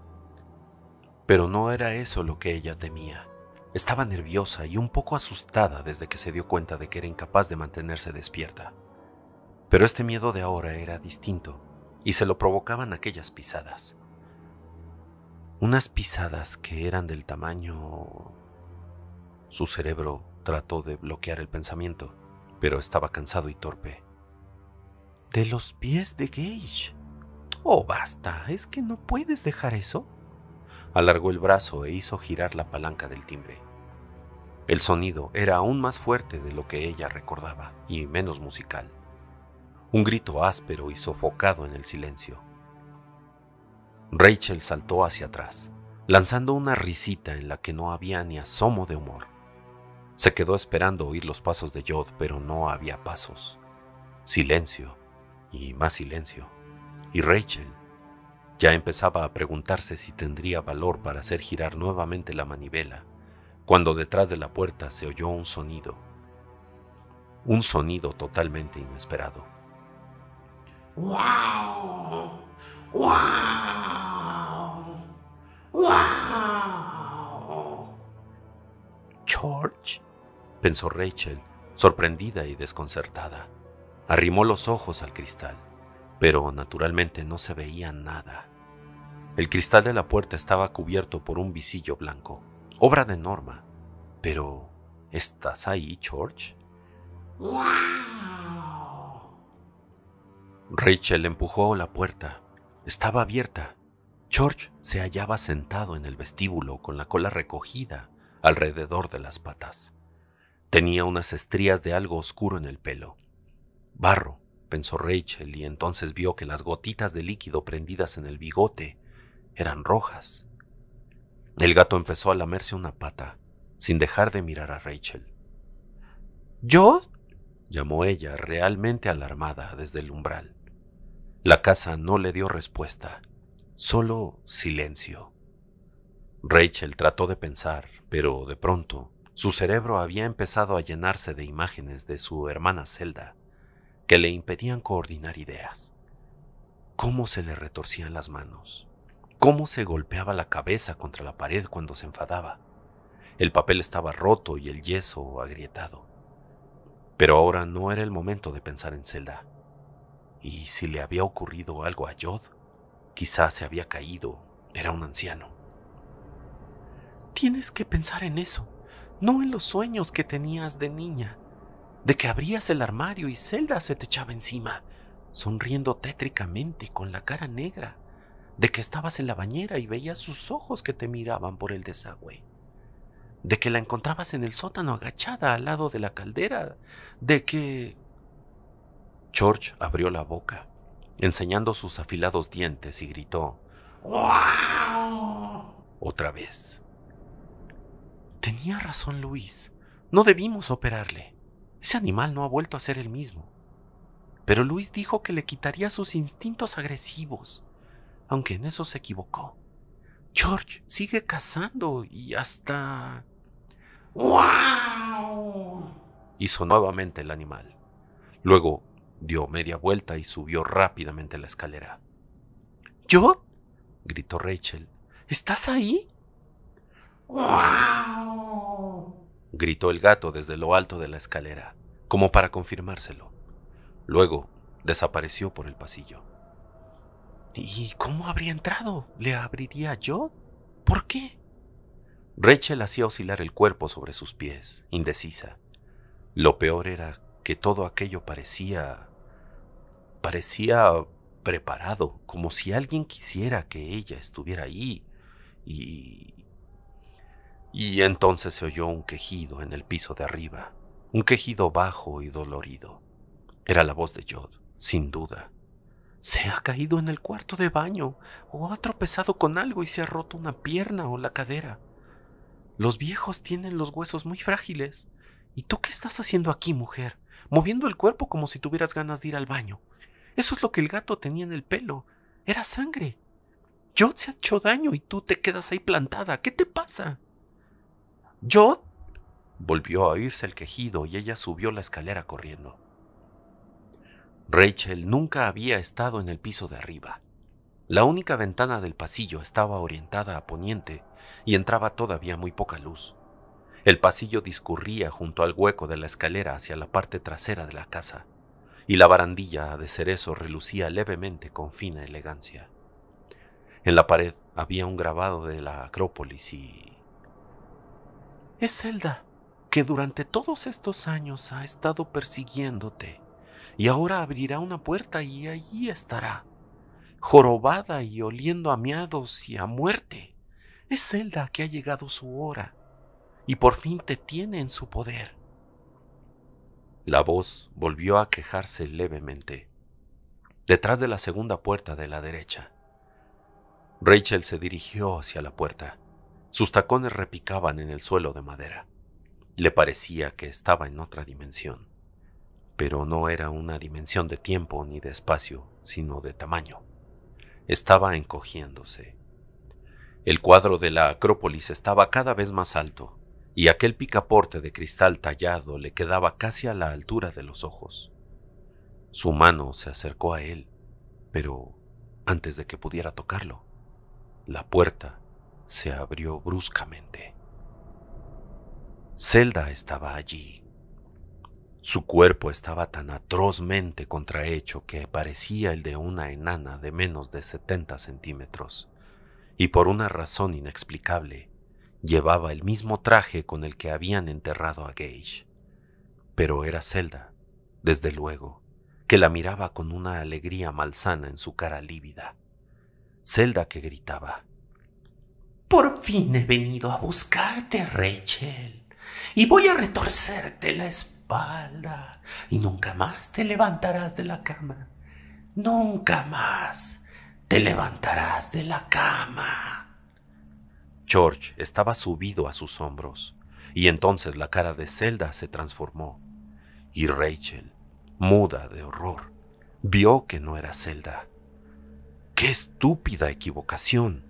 Pero no era eso lo que ella temía. Estaba nerviosa y un poco asustada desde que se dio cuenta de que era incapaz de mantenerse despierta. Pero este miedo de ahora era distinto y se lo provocaban aquellas pisadas. Unas pisadas que eran del tamaño... Su cerebro trató de bloquear el pensamiento, pero estaba cansado y torpe. De los pies de Gage. Oh, basta, es que no puedes dejar eso. Alargó el brazo e hizo girar la palanca del timbre. El sonido era aún más fuerte de lo que ella recordaba y menos musical un grito áspero y sofocado en el silencio. Rachel saltó hacia atrás, lanzando una risita en la que no había ni asomo de humor. Se quedó esperando oír los pasos de Jod, pero no había pasos. Silencio y más silencio. Y Rachel ya empezaba a preguntarse si tendría valor para hacer girar nuevamente la manivela, cuando detrás de la puerta se oyó un sonido. Un sonido totalmente inesperado. ¡Wow! ¡Wow! ¡Wow! George, pensó Rachel, sorprendida y desconcertada. Arrimó los ojos al cristal, pero naturalmente no se veía nada. El cristal de la puerta estaba cubierto por un visillo blanco, obra de Norma. Pero, ¿estás ahí, George? ¡Wow! Rachel empujó la puerta. Estaba abierta. George se hallaba sentado en el vestíbulo con la cola recogida alrededor de las patas. Tenía unas estrías de algo oscuro en el pelo. Barro, pensó Rachel, y entonces vio que las gotitas de líquido prendidas en el bigote eran rojas. El gato empezó a lamerse una pata, sin dejar de mirar a Rachel. ¿Yo? llamó ella, realmente alarmada, desde el umbral. La casa no le dio respuesta, solo silencio. Rachel trató de pensar, pero de pronto su cerebro había empezado a llenarse de imágenes de su hermana Zelda, que le impedían coordinar ideas. Cómo se le retorcían las manos, cómo se golpeaba la cabeza contra la pared cuando se enfadaba. El papel estaba roto y el yeso agrietado. Pero ahora no era el momento de pensar en Zelda. Y si le había ocurrido algo a Jod, quizás se había caído, era un anciano. Tienes que pensar en eso, no en los sueños que tenías de niña, de que abrías el armario y Zelda se te echaba encima, sonriendo tétricamente con la cara negra, de que estabas en la bañera y veías sus ojos que te miraban por el desagüe de que la encontrabas en el sótano agachada al lado de la caldera, de que... George abrió la boca, enseñando sus afilados dientes y gritó, ¡Wow! Otra vez. Tenía razón Luis. No debimos operarle. Ese animal no ha vuelto a ser el mismo. Pero Luis dijo que le quitaría sus instintos agresivos, aunque en eso se equivocó. George sigue cazando y hasta... ¡Wow! Hizo nuevamente el animal. Luego dio media vuelta y subió rápidamente la escalera. ¿Yo? gritó Rachel. ¿Estás ahí? —¡Guau! gritó el gato desde lo alto de la escalera, como para confirmárselo. Luego desapareció por el pasillo. ¿Y cómo habría entrado? ¿Le abriría yo? ¿Por qué? Rachel hacía oscilar el cuerpo sobre sus pies, indecisa. Lo peor era que todo aquello parecía Parecía preparado, como si alguien quisiera que ella estuviera ahí. Y... Y entonces se oyó un quejido en el piso de arriba, un quejido bajo y dolorido. Era la voz de Jod, sin duda. Se ha caído en el cuarto de baño, o ha tropezado con algo y se ha roto una pierna o la cadera. Los viejos tienen los huesos muy frágiles. ¿Y tú qué estás haciendo aquí, mujer? Moviendo el cuerpo como si tuvieras ganas de ir al baño. Eso es lo que el gato tenía en el pelo. Era sangre. Jod se ha hecho daño y tú te quedas ahí plantada. ¿Qué te pasa? Jod. Volvió a oírse el quejido y ella subió la escalera corriendo. Rachel nunca había estado en el piso de arriba. La única ventana del pasillo estaba orientada a poniente y entraba todavía muy poca luz. El pasillo discurría junto al hueco de la escalera hacia la parte trasera de la casa y la barandilla de cerezo relucía levemente con fina elegancia. En la pared había un grabado de la Acrópolis y... Es Zelda, que durante todos estos años ha estado persiguiéndote, y ahora abrirá una puerta y allí estará, jorobada y oliendo a miados y a muerte. Es Zelda que ha llegado su hora, y por fin te tiene en su poder. La voz volvió a quejarse levemente. Detrás de la segunda puerta de la derecha. Rachel se dirigió hacia la puerta. Sus tacones repicaban en el suelo de madera. Le parecía que estaba en otra dimensión, pero no era una dimensión de tiempo ni de espacio, sino de tamaño. Estaba encogiéndose. El cuadro de la Acrópolis estaba cada vez más alto, y aquel picaporte de cristal tallado le quedaba casi a la altura de los ojos. Su mano se acercó a él, pero antes de que pudiera tocarlo, la puerta se abrió bruscamente. Zelda estaba allí. Su cuerpo estaba tan atrozmente contrahecho que parecía el de una enana de menos de 70 centímetros, y por una razón inexplicable, Llevaba el mismo traje con el que habían enterrado a Gage. Pero era Zelda, desde luego, que la miraba con una alegría malsana en su cara lívida. Zelda que gritaba. Por fin he venido a buscarte, Rachel, y voy a retorcerte la espalda, y nunca más te levantarás de la cama. Nunca más te levantarás de la cama. George estaba subido a sus hombros, y entonces la cara de Zelda se transformó, y Rachel, muda de horror, vio que no era Zelda. ¡Qué estúpida equivocación!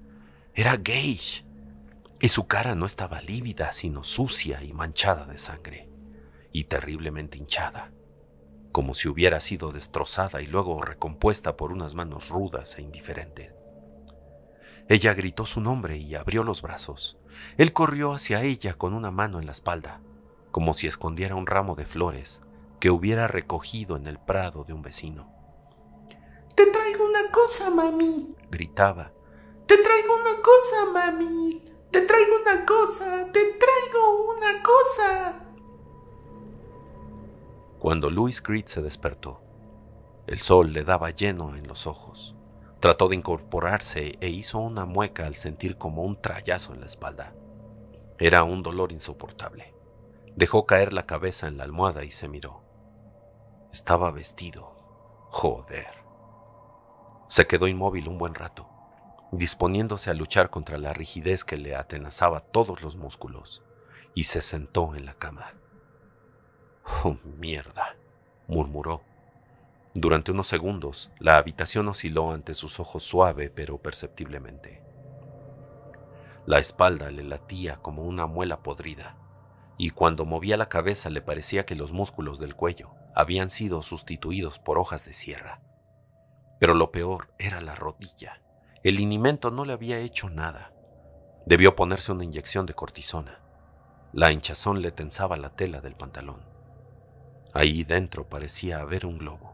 Era Gage. Y su cara no estaba lívida, sino sucia y manchada de sangre, y terriblemente hinchada, como si hubiera sido destrozada y luego recompuesta por unas manos rudas e indiferentes. Ella gritó su nombre y abrió los brazos. Él corrió hacia ella con una mano en la espalda, como si escondiera un ramo de flores que hubiera recogido en el prado de un vecino. Te traigo una cosa, mami, gritaba. Te traigo una cosa, mami. Te traigo una cosa, te traigo una cosa. Cuando Louis Creed se despertó, el sol le daba lleno en los ojos. Trató de incorporarse e hizo una mueca al sentir como un trayazo en la espalda. Era un dolor insoportable. Dejó caer la cabeza en la almohada y se miró. Estaba vestido. Joder. Se quedó inmóvil un buen rato, disponiéndose a luchar contra la rigidez que le atenazaba todos los músculos, y se sentó en la cama. ¡Oh, mierda! murmuró, durante unos segundos, la habitación osciló ante sus ojos suave pero perceptiblemente. La espalda le latía como una muela podrida, y cuando movía la cabeza le parecía que los músculos del cuello habían sido sustituidos por hojas de sierra. Pero lo peor era la rodilla. El linimento no le había hecho nada. Debió ponerse una inyección de cortisona. La hinchazón le tensaba la tela del pantalón. Ahí dentro parecía haber un globo.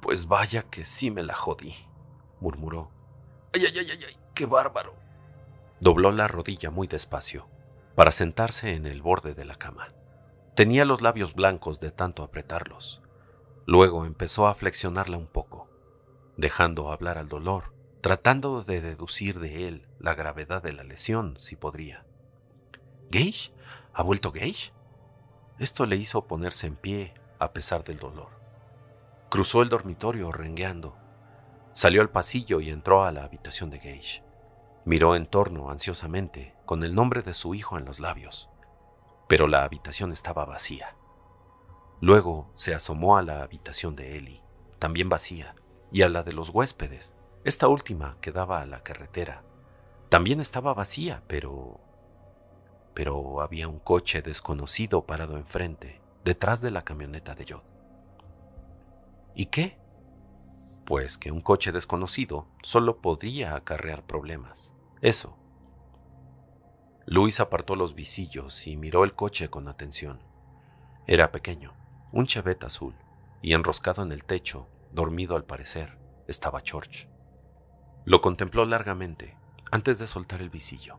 Pues vaya que sí me la jodí, murmuró. ¡Ay, ay, ay, ay! qué bárbaro! Dobló la rodilla muy despacio, para sentarse en el borde de la cama. Tenía los labios blancos de tanto apretarlos. Luego empezó a flexionarla un poco, dejando hablar al dolor, tratando de deducir de él la gravedad de la lesión, si podría. ¿Gage? ¿Ha vuelto Gage? Esto le hizo ponerse en pie a pesar del dolor. Cruzó el dormitorio rengueando. Salió al pasillo y entró a la habitación de Gage. Miró en torno ansiosamente, con el nombre de su hijo en los labios. Pero la habitación estaba vacía. Luego se asomó a la habitación de Ellie, también vacía, y a la de los huéspedes, esta última quedaba a la carretera. También estaba vacía, pero... Pero había un coche desconocido parado enfrente, detrás de la camioneta de Jod. ¿Y qué? Pues que un coche desconocido solo podría acarrear problemas. Eso. Luis apartó los visillos y miró el coche con atención. Era pequeño, un chavete azul, y enroscado en el techo, dormido al parecer, estaba George. Lo contempló largamente, antes de soltar el visillo.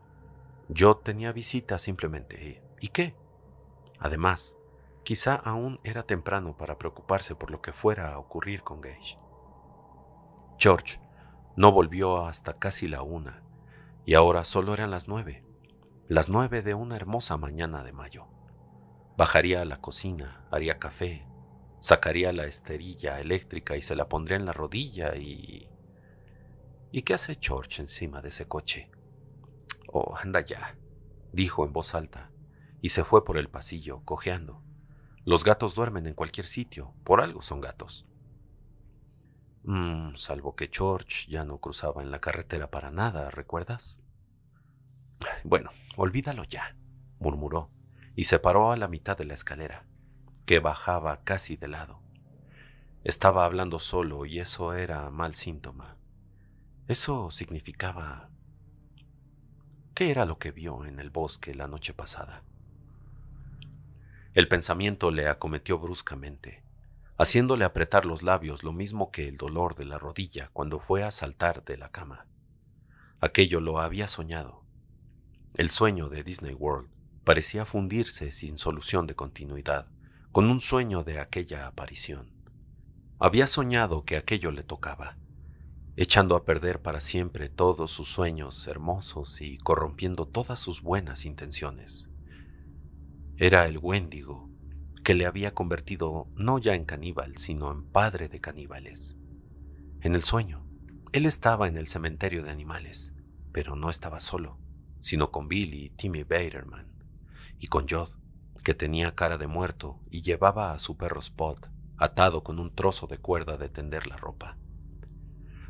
Yo tenía visita simplemente. ¿Y qué? Además, Quizá aún era temprano para preocuparse por lo que fuera a ocurrir con Gage. George no volvió hasta casi la una, y ahora solo eran las nueve, las nueve de una hermosa mañana de mayo. Bajaría a la cocina, haría café, sacaría la esterilla eléctrica y se la pondría en la rodilla y... ¿Y qué hace George encima de ese coche? Oh, anda ya, dijo en voz alta, y se fue por el pasillo, cojeando. Los gatos duermen en cualquier sitio, por algo son gatos. Mm, salvo que George ya no cruzaba en la carretera para nada, ¿recuerdas? Bueno, olvídalo ya, murmuró, y se paró a la mitad de la escalera, que bajaba casi de lado. Estaba hablando solo y eso era mal síntoma. Eso significaba... ¿Qué era lo que vio en el bosque la noche pasada? El pensamiento le acometió bruscamente, haciéndole apretar los labios lo mismo que el dolor de la rodilla cuando fue a saltar de la cama. Aquello lo había soñado. El sueño de Disney World parecía fundirse sin solución de continuidad con un sueño de aquella aparición. Había soñado que aquello le tocaba, echando a perder para siempre todos sus sueños hermosos y corrompiendo todas sus buenas intenciones. Era el Wendigo, que le había convertido no ya en caníbal, sino en padre de caníbales. En el sueño, él estaba en el cementerio de animales, pero no estaba solo, sino con Billy y Timmy Baderman, y con Jod, que tenía cara de muerto y llevaba a su perro Spot atado con un trozo de cuerda de tender la ropa.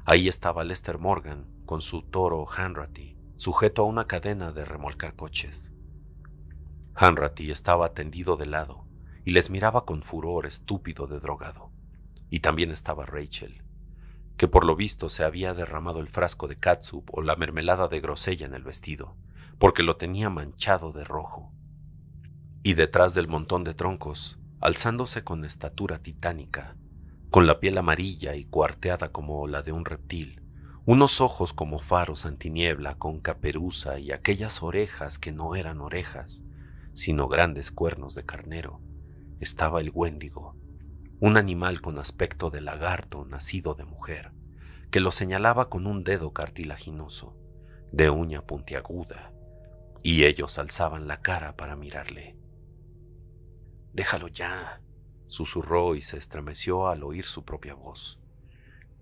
Ahí estaba Lester Morgan con su toro Hanratty, sujeto a una cadena de remolcar coches. Hanratty estaba tendido de lado y les miraba con furor estúpido de drogado. Y también estaba Rachel, que por lo visto se había derramado el frasco de catsup o la mermelada de grosella en el vestido, porque lo tenía manchado de rojo. Y detrás del montón de troncos, alzándose con estatura titánica, con la piel amarilla y cuarteada como la de un reptil, unos ojos como faros antiniebla con caperuza y aquellas orejas que no eran orejas, sino grandes cuernos de carnero, estaba el huéndigo, un animal con aspecto de lagarto nacido de mujer, que lo señalaba con un dedo cartilaginoso, de uña puntiaguda, y ellos alzaban la cara para mirarle. Déjalo ya, susurró y se estremeció al oír su propia voz.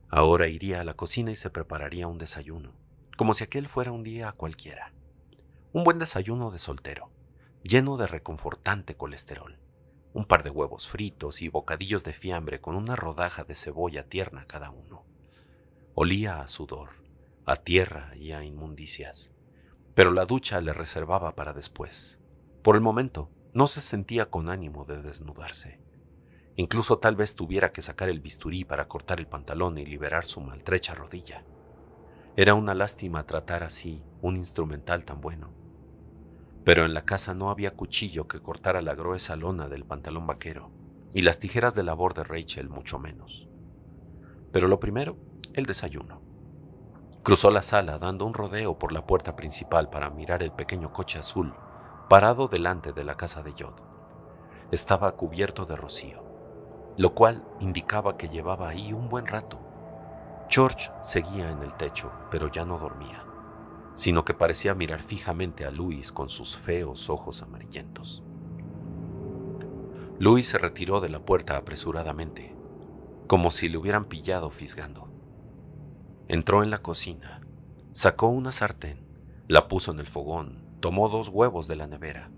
Ahora iría a la cocina y se prepararía un desayuno, como si aquel fuera un día cualquiera. Un buen desayuno de soltero lleno de reconfortante colesterol, un par de huevos fritos y bocadillos de fiambre con una rodaja de cebolla tierna cada uno. Olía a sudor, a tierra y a inmundicias, pero la ducha le reservaba para después. Por el momento, no se sentía con ánimo de desnudarse. Incluso tal vez tuviera que sacar el bisturí para cortar el pantalón y liberar su maltrecha rodilla. Era una lástima tratar así un instrumental tan bueno, pero en la casa no había cuchillo que cortara la gruesa lona del pantalón vaquero, y las tijeras de labor de Rachel mucho menos. Pero lo primero, el desayuno. Cruzó la sala dando un rodeo por la puerta principal para mirar el pequeño coche azul parado delante de la casa de Jod. Estaba cubierto de rocío, lo cual indicaba que llevaba ahí un buen rato. George seguía en el techo, pero ya no dormía sino que parecía mirar fijamente a Luis con sus feos ojos amarillentos. Luis se retiró de la puerta apresuradamente, como si le hubieran pillado fisgando. Entró en la cocina, sacó una sartén, la puso en el fogón, tomó dos huevos de la nevera.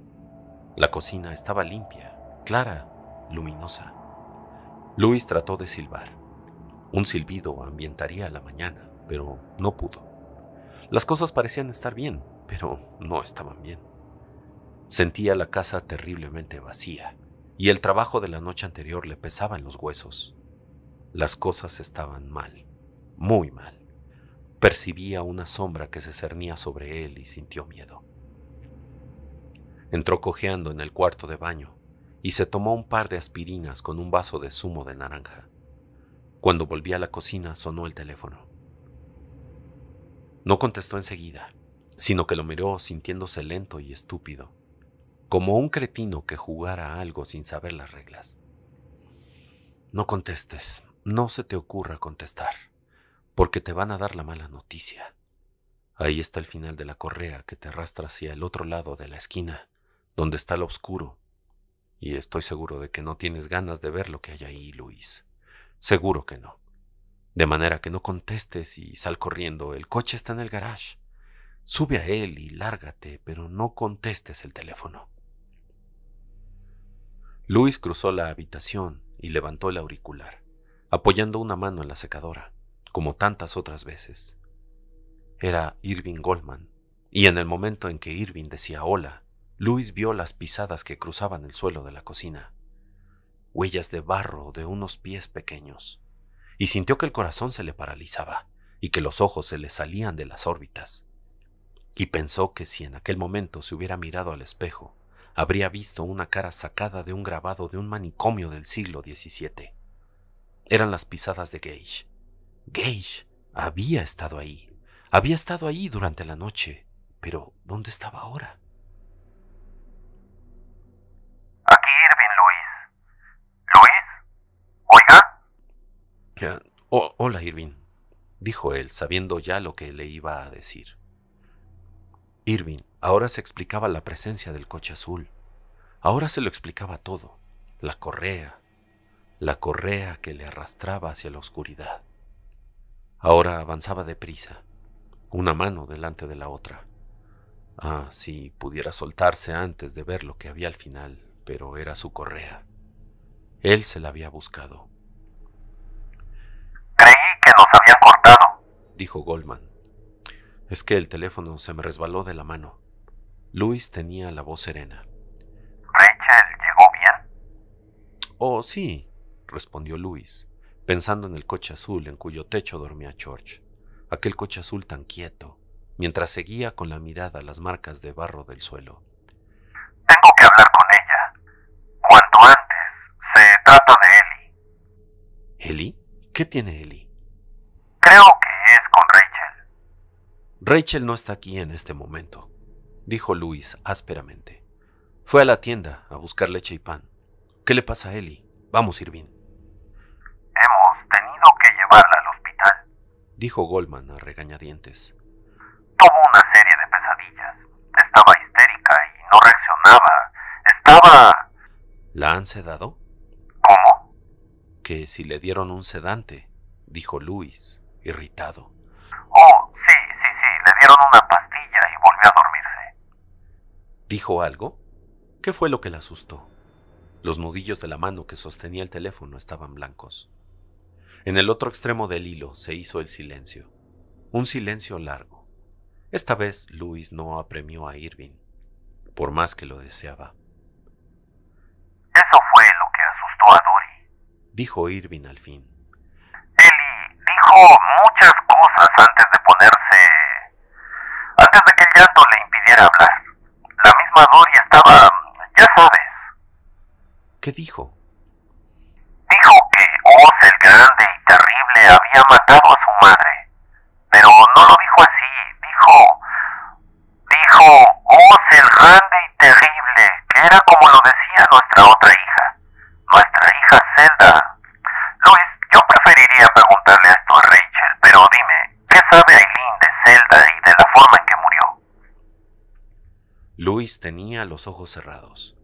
La cocina estaba limpia, clara, luminosa. Luis trató de silbar. Un silbido ambientaría la mañana, pero no pudo. Las cosas parecían estar bien, pero no estaban bien. Sentía la casa terriblemente vacía, y el trabajo de la noche anterior le pesaba en los huesos. Las cosas estaban mal, muy mal. Percibía una sombra que se cernía sobre él y sintió miedo. Entró cojeando en el cuarto de baño y se tomó un par de aspirinas con un vaso de zumo de naranja. Cuando volví a la cocina sonó el teléfono. No contestó enseguida, sino que lo miró sintiéndose lento y estúpido, como un cretino que jugara algo sin saber las reglas. No contestes, no se te ocurra contestar, porque te van a dar la mala noticia. Ahí está el final de la correa que te arrastra hacia el otro lado de la esquina, donde está lo oscuro. Y estoy seguro de que no tienes ganas de ver lo que hay ahí, Luis. Seguro que no. De manera que no contestes y sal corriendo. El coche está en el garage. Sube a él y lárgate, pero no contestes el teléfono. Luis cruzó la habitación y levantó el auricular, apoyando una mano en la secadora, como tantas otras veces. Era Irving Goldman, y en el momento en que Irving decía hola, Luis vio las pisadas que cruzaban el suelo de la cocina, huellas de barro de unos pies pequeños y sintió que el corazón se le paralizaba y que los ojos se le salían de las órbitas. Y pensó que si en aquel momento se hubiera mirado al espejo, habría visto una cara sacada de un grabado de un manicomio del siglo XVII. Eran las pisadas de Gage. Gage había estado ahí. Había estado ahí durante la noche. Pero, ¿dónde estaba ahora? hola, Irving, dijo él, sabiendo ya lo que le iba a decir. Irving ahora se explicaba la presencia del coche azul. Ahora se lo explicaba todo. La correa, la correa que le arrastraba hacia la oscuridad. Ahora avanzaba deprisa, una mano delante de la otra. Ah, si pudiera soltarse antes de ver lo que había al final, pero era su correa. Él se la había buscado. Creí que nos había cortado, dijo Goldman. Es que el teléfono se me resbaló de la mano. Luis tenía la voz serena. ¿Rachel llegó bien? Oh, sí, respondió Luis, pensando en el coche azul en cuyo techo dormía George. Aquel coche azul tan quieto, mientras seguía con la mirada las marcas de barro del suelo. Tengo que hablar con ella. Cuanto antes. Se trata de Ellie. ¿Ellie? ¿Qué tiene Ellie? Creo que es con Rachel. Rachel no está aquí en este momento, dijo Luis ásperamente. Fue a la tienda a buscar leche y pan. ¿Qué le pasa a Ellie? Vamos, Irvin. Hemos tenido que llevarla al hospital, dijo Goldman a regañadientes. Tuvo una serie de pesadillas. Estaba histérica y no reaccionaba. Estaba... ¿La han sedado? que si le dieron un sedante, dijo Luis, irritado. Oh, sí, sí, sí, le dieron una pastilla y volvió a dormirse. ¿Dijo algo? ¿Qué fue lo que le asustó? Los nudillos de la mano que sostenía el teléfono estaban blancos. En el otro extremo del hilo se hizo el silencio, un silencio largo. Esta vez Luis no apremió a Irving, por más que lo deseaba. dijo Irving al fin. Eli dijo muchas cosas antes de ponerse... antes de que el llanto le impidiera hablar. La misma Dory estaba... ya sabes. ¿Qué dijo? tenía los ojos cerrados.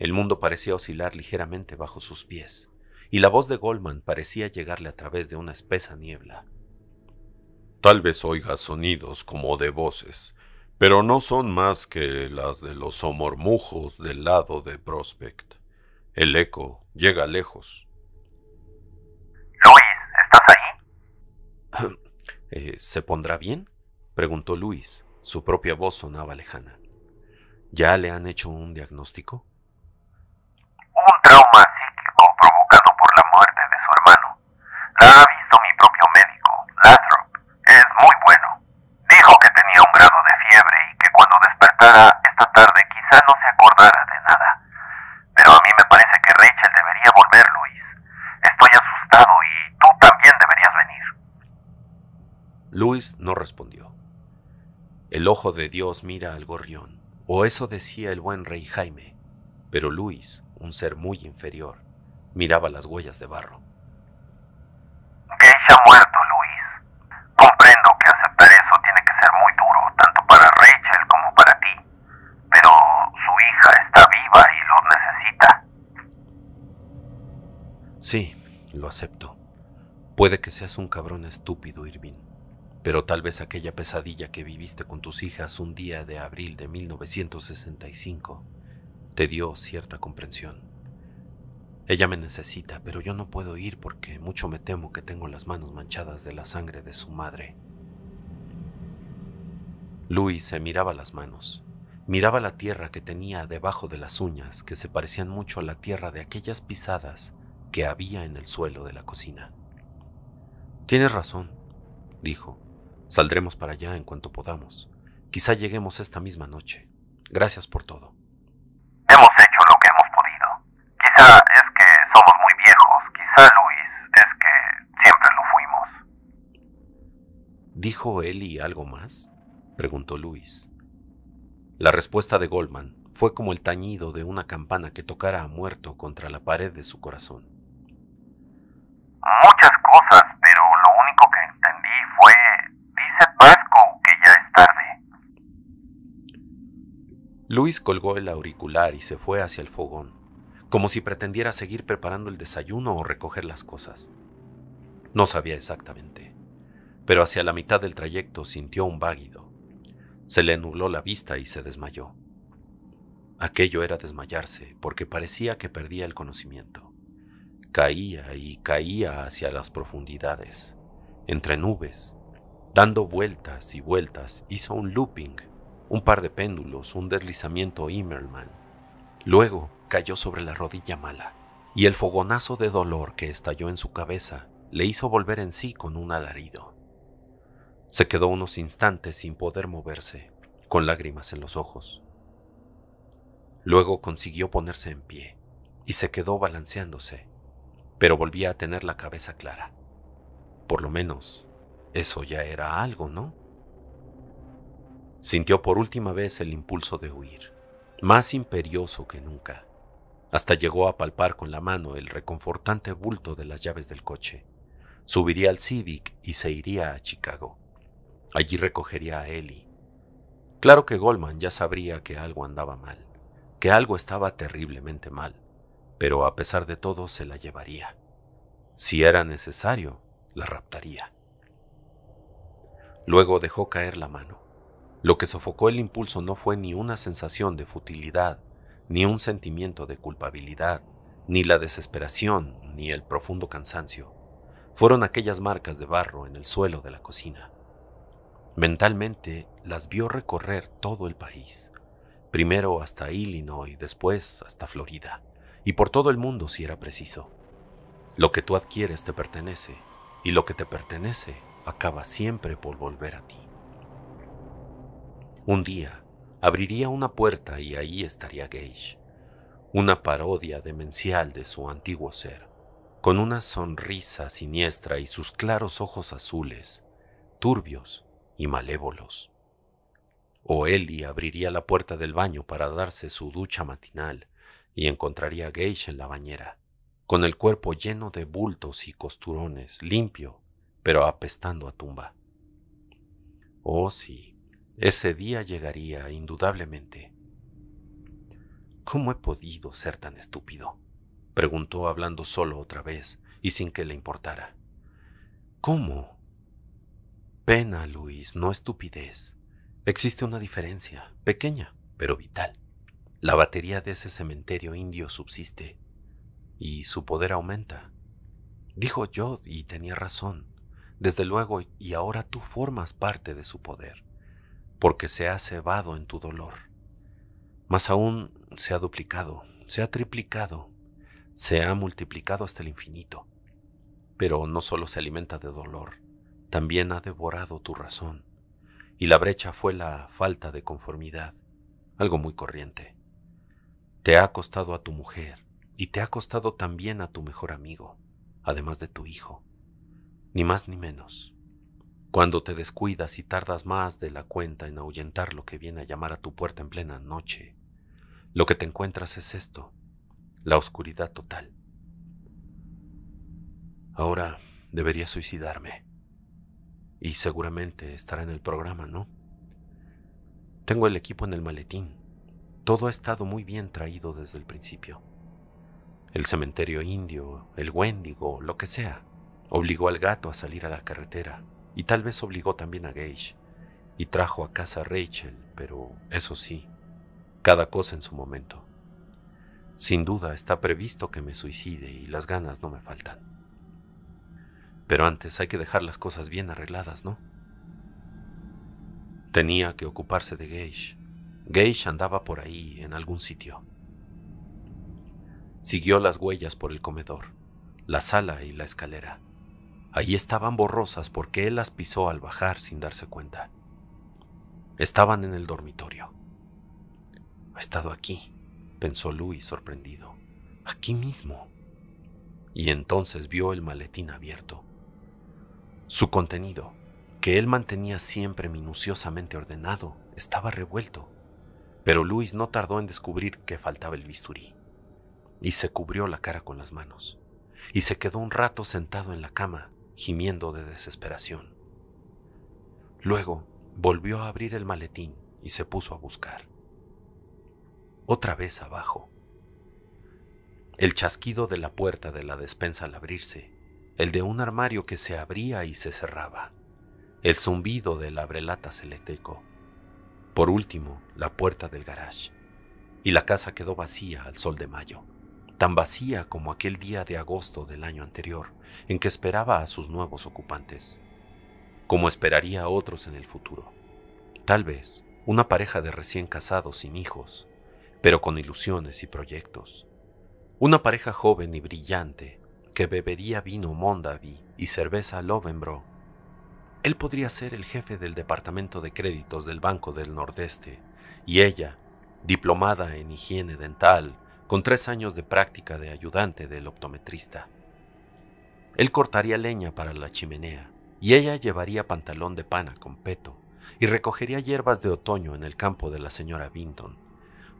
El mundo parecía oscilar ligeramente bajo sus pies, y la voz de Goldman parecía llegarle a través de una espesa niebla. Tal vez oiga sonidos como de voces, pero no son más que las de los somormujos del lado de Prospect. El eco llega lejos. Luis, ¿estás ahí? (clears throat) Eh, ¿Se pondrá bien? preguntó Luis. Su propia voz sonaba lejana. ¿Ya le han hecho un diagnóstico? Un trauma psíquico provocado por la muerte de su hermano. La ha visto mi propio médico, Lathrop. Es muy bueno. Dijo que tenía un grado de fiebre y que cuando despertara esta tarde quizá no se acordara de nada. Pero a mí me parece que Rachel debería volver, Luis. Estoy asustado y tú también deberías venir. Luis no respondió. El ojo de Dios mira al gorrión o eso decía el buen rey Jaime, pero Luis, un ser muy inferior, miraba las huellas de barro. Gage ha muerto, Luis. Comprendo que aceptar eso tiene que ser muy duro, tanto para Rachel como para ti, pero su hija está viva y lo necesita. Sí, lo acepto. Puede que seas un cabrón estúpido, Irving pero tal vez aquella pesadilla que viviste con tus hijas un día de abril de 1965 te dio cierta comprensión. Ella me necesita, pero yo no puedo ir porque mucho me temo que tengo las manos manchadas de la sangre de su madre. Luis se miraba las manos, miraba la tierra que tenía debajo de las uñas, que se parecían mucho a la tierra de aquellas pisadas que había en el suelo de la cocina. Tienes razón, dijo. Saldremos para allá en cuanto podamos. Quizá lleguemos esta misma noche. Gracias por todo. Hemos hecho lo que hemos podido. Quizá es que somos muy viejos, quizá Luis es que siempre lo fuimos. ¿Dijo y algo más? preguntó Luis. La respuesta de Goldman fue como el tañido de una campana que tocara a muerto contra la pared de su corazón. Muchas Luis colgó el auricular y se fue hacia el fogón, como si pretendiera seguir preparando el desayuno o recoger las cosas. No sabía exactamente, pero hacia la mitad del trayecto sintió un váguido. Se le nubló la vista y se desmayó. Aquello era desmayarse, porque parecía que perdía el conocimiento. Caía y caía hacia las profundidades, entre nubes, dando vueltas y vueltas, hizo un looping un par de péndulos, un deslizamiento Immerman. Luego cayó sobre la rodilla mala, y el fogonazo de dolor que estalló en su cabeza le hizo volver en sí con un alarido. Se quedó unos instantes sin poder moverse, con lágrimas en los ojos. Luego consiguió ponerse en pie y se quedó balanceándose, pero volvía a tener la cabeza clara. Por lo menos, eso ya era algo, ¿no? sintió por última vez el impulso de huir, más imperioso que nunca. Hasta llegó a palpar con la mano el reconfortante bulto de las llaves del coche. Subiría al Civic y se iría a Chicago. Allí recogería a Ellie. Claro que Goldman ya sabría que algo andaba mal, que algo estaba terriblemente mal, pero a pesar de todo se la llevaría. Si era necesario, la raptaría. Luego dejó caer la mano. Lo que sofocó el impulso no fue ni una sensación de futilidad, ni un sentimiento de culpabilidad, ni la desesperación, ni el profundo cansancio. Fueron aquellas marcas de barro en el suelo de la cocina. Mentalmente las vio recorrer todo el país, primero hasta Illinois, después hasta Florida, y por todo el mundo si era preciso. Lo que tú adquieres te pertenece, y lo que te pertenece acaba siempre por volver a ti. Un día abriría una puerta y ahí estaría Gage, una parodia demencial de su antiguo ser, con una sonrisa siniestra y sus claros ojos azules, turbios y malévolos. O Eli abriría la puerta del baño para darse su ducha matinal y encontraría a Gage en la bañera, con el cuerpo lleno de bultos y costurones, limpio, pero apestando a tumba. Oh sí, ese día llegaría indudablemente. ¿Cómo he podido ser tan estúpido? preguntó hablando solo otra vez y sin que le importara. ¿Cómo? Pena, Luis, no estupidez. Existe una diferencia, pequeña, pero vital. La batería de ese cementerio indio subsiste y su poder aumenta. Dijo Jod y tenía razón. Desde luego, y ahora tú formas parte de su poder porque se ha cebado en tu dolor. Más aún, se ha duplicado, se ha triplicado, se ha multiplicado hasta el infinito. Pero no solo se alimenta de dolor, también ha devorado tu razón. Y la brecha fue la falta de conformidad, algo muy corriente. Te ha costado a tu mujer y te ha costado también a tu mejor amigo, además de tu hijo, ni más ni menos. Cuando te descuidas y tardas más de la cuenta en ahuyentar lo que viene a llamar a tu puerta en plena noche, lo que te encuentras es esto, la oscuridad total. Ahora debería suicidarme. Y seguramente estará en el programa, ¿no? Tengo el equipo en el maletín. Todo ha estado muy bien traído desde el principio. El cementerio indio, el Wendigo, lo que sea, obligó al gato a salir a la carretera y tal vez obligó también a Gage, y trajo a casa a Rachel, pero eso sí, cada cosa en su momento. Sin duda está previsto que me suicide y las ganas no me faltan. Pero antes hay que dejar las cosas bien arregladas, ¿no? Tenía que ocuparse de Gage. Gage andaba por ahí, en algún sitio. Siguió las huellas por el comedor, la sala y la escalera. Ahí estaban borrosas porque él las pisó al bajar sin darse cuenta. Estaban en el dormitorio. Ha estado aquí, pensó Luis sorprendido. Aquí mismo. Y entonces vio el maletín abierto. Su contenido, que él mantenía siempre minuciosamente ordenado, estaba revuelto. Pero Luis no tardó en descubrir que faltaba el bisturí. Y se cubrió la cara con las manos. Y se quedó un rato sentado en la cama, gimiendo de desesperación. Luego volvió a abrir el maletín y se puso a buscar. Otra vez abajo. El chasquido de la puerta de la despensa al abrirse, el de un armario que se abría y se cerraba, el zumbido del abrelatas eléctrico. Por último, la puerta del garage. Y la casa quedó vacía al sol de mayo, tan vacía como aquel día de agosto del año anterior, en que esperaba a sus nuevos ocupantes, como esperaría a otros en el futuro. Tal vez una pareja de recién casados sin hijos, pero con ilusiones y proyectos. Una pareja joven y brillante que bebería vino Mondavi y cerveza Lovenbro. Él podría ser el jefe del departamento de créditos del Banco del Nordeste y ella, diplomada en higiene dental, con tres años de práctica de ayudante del optometrista. Él cortaría leña para la chimenea y ella llevaría pantalón de pana con peto y recogería hierbas de otoño en el campo de la señora Binton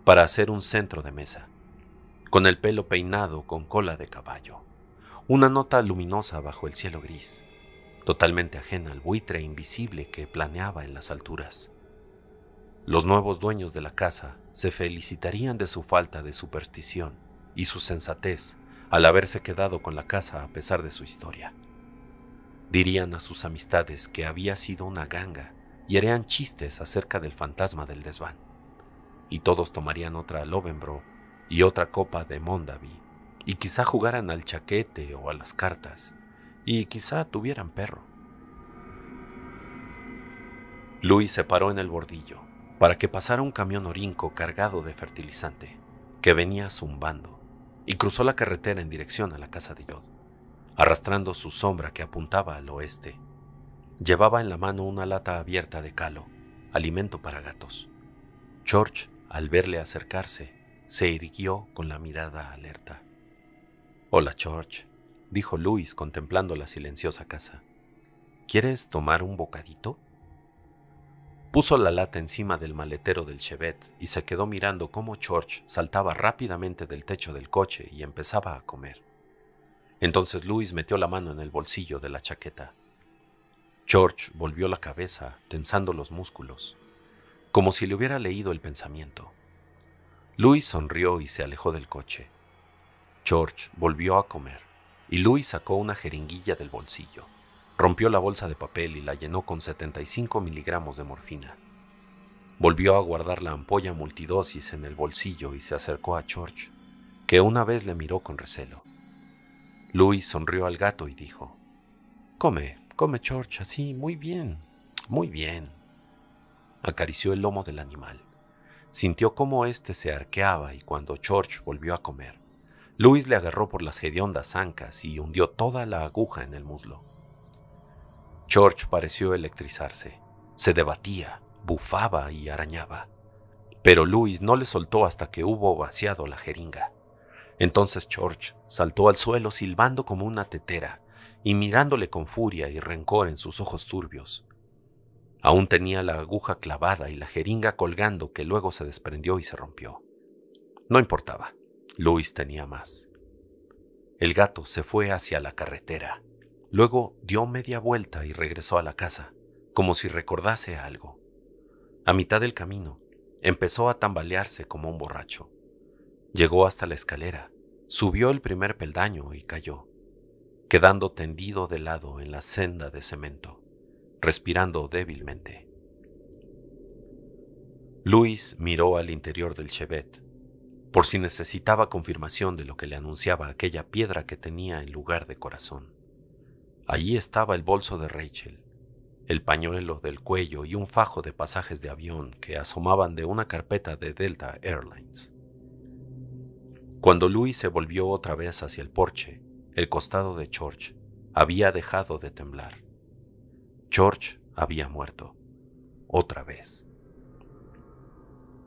para hacer un centro de mesa, con el pelo peinado con cola de caballo, una nota luminosa bajo el cielo gris, totalmente ajena al buitre invisible que planeaba en las alturas. Los nuevos dueños de la casa se felicitarían de su falta de superstición y su sensatez al haberse quedado con la casa a pesar de su historia. Dirían a sus amistades que había sido una ganga y harían chistes acerca del fantasma del desván. Y todos tomarían otra Lovenbro y otra copa de Mondavi, y quizá jugaran al chaquete o a las cartas, y quizá tuvieran perro. Luis se paró en el bordillo para que pasara un camión orinco cargado de fertilizante, que venía zumbando y cruzó la carretera en dirección a la casa de Jod, arrastrando su sombra que apuntaba al oeste. Llevaba en la mano una lata abierta de calo, alimento para gatos. George, al verle acercarse, se irguió con la mirada alerta. Hola, George, dijo Luis contemplando la silenciosa casa. ¿Quieres tomar un bocadito? Puso la lata encima del maletero del Chevet y se quedó mirando cómo George saltaba rápidamente del techo del coche y empezaba a comer. Entonces Luis metió la mano en el bolsillo de la chaqueta. George volvió la cabeza, tensando los músculos, como si le hubiera leído el pensamiento. Luis sonrió y se alejó del coche. George volvió a comer y Luis sacó una jeringuilla del bolsillo. Rompió la bolsa de papel y la llenó con 75 miligramos de morfina. Volvió a guardar la ampolla multidosis en el bolsillo y se acercó a George, que una vez le miró con recelo. Louis sonrió al gato y dijo, Come, come George, así, muy bien, muy bien. Acarició el lomo del animal. Sintió cómo éste se arqueaba y cuando George volvió a comer, Louis le agarró por las hediondas ancas y hundió toda la aguja en el muslo. George pareció electrizarse. Se debatía, bufaba y arañaba. Pero Luis no le soltó hasta que hubo vaciado la jeringa. Entonces George saltó al suelo silbando como una tetera y mirándole con furia y rencor en sus ojos turbios. Aún tenía la aguja clavada y la jeringa colgando que luego se desprendió y se rompió. No importaba, Luis tenía más. El gato se fue hacia la carretera. Luego dio media vuelta y regresó a la casa, como si recordase algo. A mitad del camino, empezó a tambalearse como un borracho. Llegó hasta la escalera, subió el primer peldaño y cayó, quedando tendido de lado en la senda de cemento, respirando débilmente. Luis miró al interior del Chevet, por si necesitaba confirmación de lo que le anunciaba aquella piedra que tenía en lugar de corazón. Allí estaba el bolso de Rachel, el pañuelo del cuello y un fajo de pasajes de avión que asomaban de una carpeta de Delta Airlines. Cuando Louis se volvió otra vez hacia el porche, el costado de George había dejado de temblar. George había muerto. Otra vez.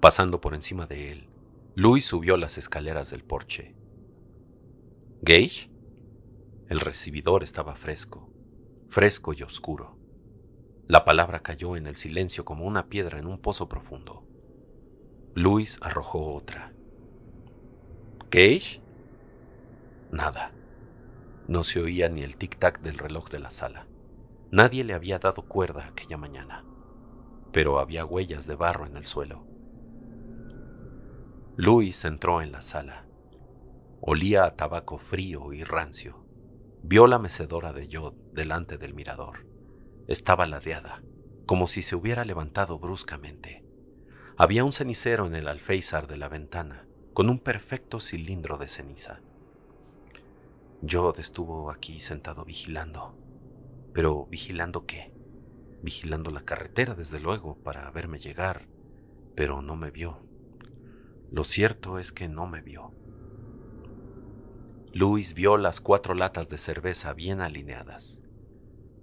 Pasando por encima de él, Louis subió las escaleras del porche. ¿Gage? El recibidor estaba fresco, fresco y oscuro. La palabra cayó en el silencio como una piedra en un pozo profundo. Luis arrojó otra. ¿Cage? Nada. No se oía ni el tic-tac del reloj de la sala. Nadie le había dado cuerda aquella mañana, pero había huellas de barro en el suelo. Luis entró en la sala. Olía a tabaco frío y rancio. Vio la mecedora de Jod delante del mirador. Estaba ladeada, como si se hubiera levantado bruscamente. Había un cenicero en el alféizar de la ventana, con un perfecto cilindro de ceniza. Jod estuvo aquí sentado vigilando. ¿Pero vigilando qué? Vigilando la carretera, desde luego, para verme llegar, pero no me vio. Lo cierto es que no me vio. Luis vio las cuatro latas de cerveza bien alineadas.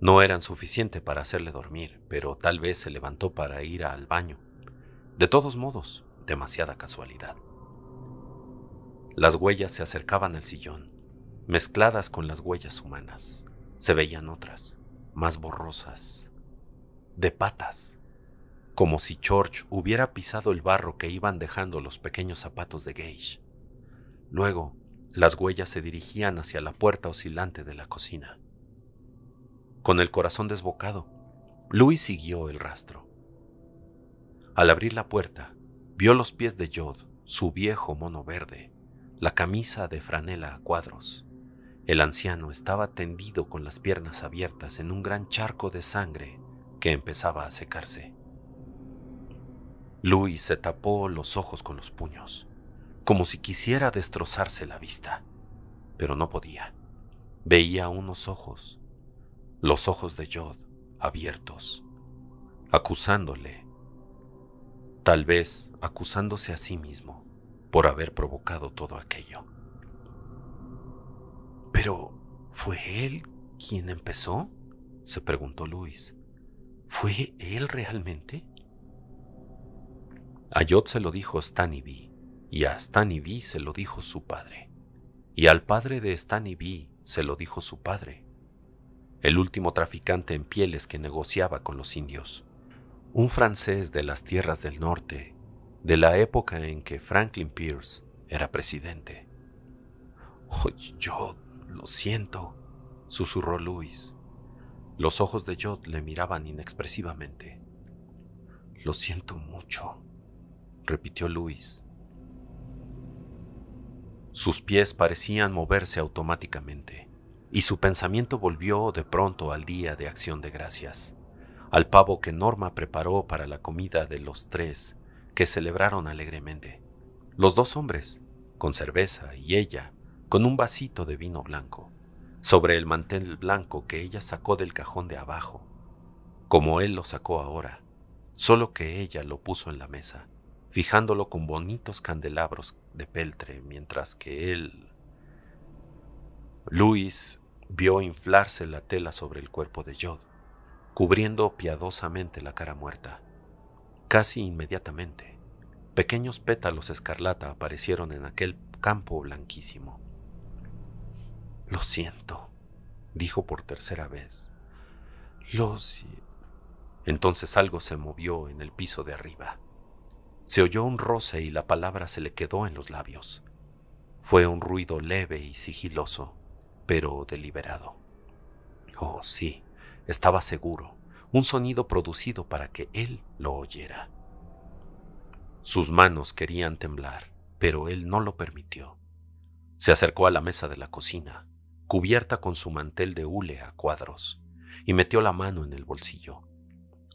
No eran suficiente para hacerle dormir, pero tal vez se levantó para ir al baño. De todos modos, demasiada casualidad. Las huellas se acercaban al sillón, mezcladas con las huellas humanas. Se veían otras, más borrosas, de patas, como si George hubiera pisado el barro que iban dejando los pequeños zapatos de Gage. Luego, las huellas se dirigían hacia la puerta oscilante de la cocina. Con el corazón desbocado, Luis siguió el rastro. Al abrir la puerta, vio los pies de Jod, su viejo mono verde, la camisa de franela a cuadros. El anciano estaba tendido con las piernas abiertas en un gran charco de sangre que empezaba a secarse. Luis se tapó los ojos con los puños como si quisiera destrozarse la vista, pero no podía. Veía unos ojos, los ojos de Jod, abiertos, acusándole, tal vez acusándose a sí mismo por haber provocado todo aquello. Pero, ¿fue él quien empezó? se preguntó Luis. ¿Fue él realmente? A Jod se lo dijo Staniby y a B. se lo dijo su padre, y al padre de B. se lo dijo su padre, el último traficante en pieles que negociaba con los indios, un francés de las tierras del norte, de la época en que Franklin Pierce era presidente. Oh, yo lo siento, susurró Luis. Los ojos de Jod le miraban inexpresivamente. Lo siento mucho, repitió Luis. Sus pies parecían moverse automáticamente, y su pensamiento volvió de pronto al día de acción de gracias, al pavo que Norma preparó para la comida de los tres, que celebraron alegremente. Los dos hombres, con cerveza y ella, con un vasito de vino blanco, sobre el mantel blanco que ella sacó del cajón de abajo, como él lo sacó ahora, solo que ella lo puso en la mesa, fijándolo con bonitos candelabros de Peltre, mientras que él, Luis, vio inflarse la tela sobre el cuerpo de Jod, cubriendo piadosamente la cara muerta. Casi inmediatamente, pequeños pétalos escarlata aparecieron en aquel campo blanquísimo. Lo siento, dijo por tercera vez. Lo Entonces algo se movió en el piso de arriba. Se oyó un roce y la palabra se le quedó en los labios. Fue un ruido leve y sigiloso, pero deliberado. Oh, sí, estaba seguro, un sonido producido para que él lo oyera. Sus manos querían temblar, pero él no lo permitió. Se acercó a la mesa de la cocina, cubierta con su mantel de hule a cuadros, y metió la mano en el bolsillo.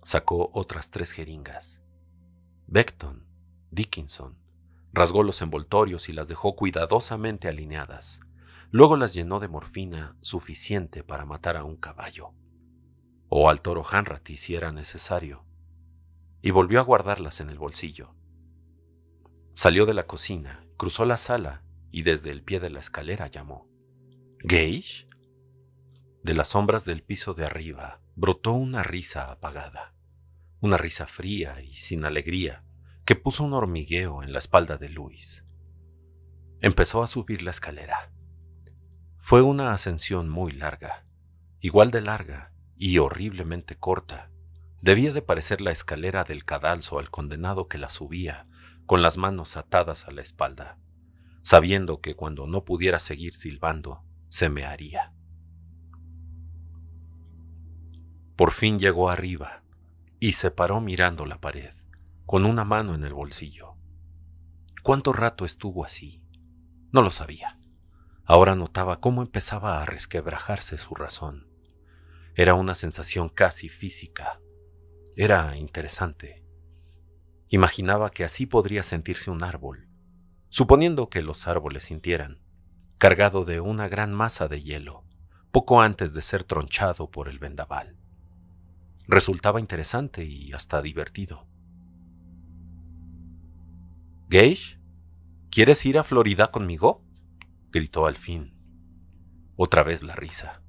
Sacó otras tres jeringas Beckton, Dickinson, rasgó los envoltorios y las dejó cuidadosamente alineadas. Luego las llenó de morfina suficiente para matar a un caballo, o al toro Hanratty si era necesario, y volvió a guardarlas en el bolsillo. Salió de la cocina, cruzó la sala y desde el pie de la escalera llamó. ¿Gage? De las sombras del piso de arriba brotó una risa apagada una risa fría y sin alegría que puso un hormigueo en la espalda de Luis. Empezó a subir la escalera. Fue una ascensión muy larga, igual de larga y horriblemente corta. Debía de parecer la escalera del cadalso al condenado que la subía, con las manos atadas a la espalda, sabiendo que cuando no pudiera seguir silbando, se me haría. Por fin llegó arriba, y se paró mirando la pared, con una mano en el bolsillo. ¿Cuánto rato estuvo así? No lo sabía. Ahora notaba cómo empezaba a resquebrajarse su razón. Era una sensación casi física. Era interesante. Imaginaba que así podría sentirse un árbol, suponiendo que los árboles sintieran, cargado de una gran masa de hielo, poco antes de ser tronchado por el vendaval resultaba interesante y hasta divertido. Gage, ¿quieres ir a Florida conmigo? gritó al fin. Otra vez la risa.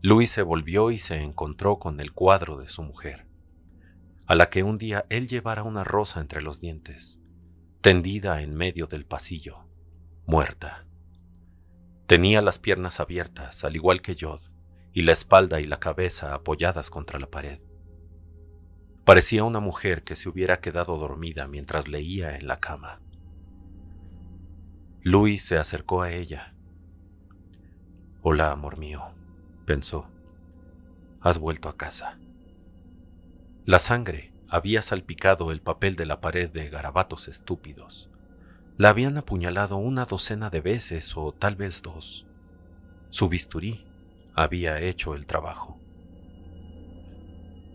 Luis se volvió y se encontró con el cuadro de su mujer, a la que un día él llevara una rosa entre los dientes, tendida en medio del pasillo, muerta. Tenía las piernas abiertas, al igual que Jod, y la espalda y la cabeza apoyadas contra la pared. Parecía una mujer que se hubiera quedado dormida mientras leía en la cama. Luis se acercó a ella. Hola, amor mío, pensó. Has vuelto a casa. La sangre había salpicado el papel de la pared de garabatos estúpidos. La habían apuñalado una docena de veces o tal vez dos. Su bisturí había hecho el trabajo.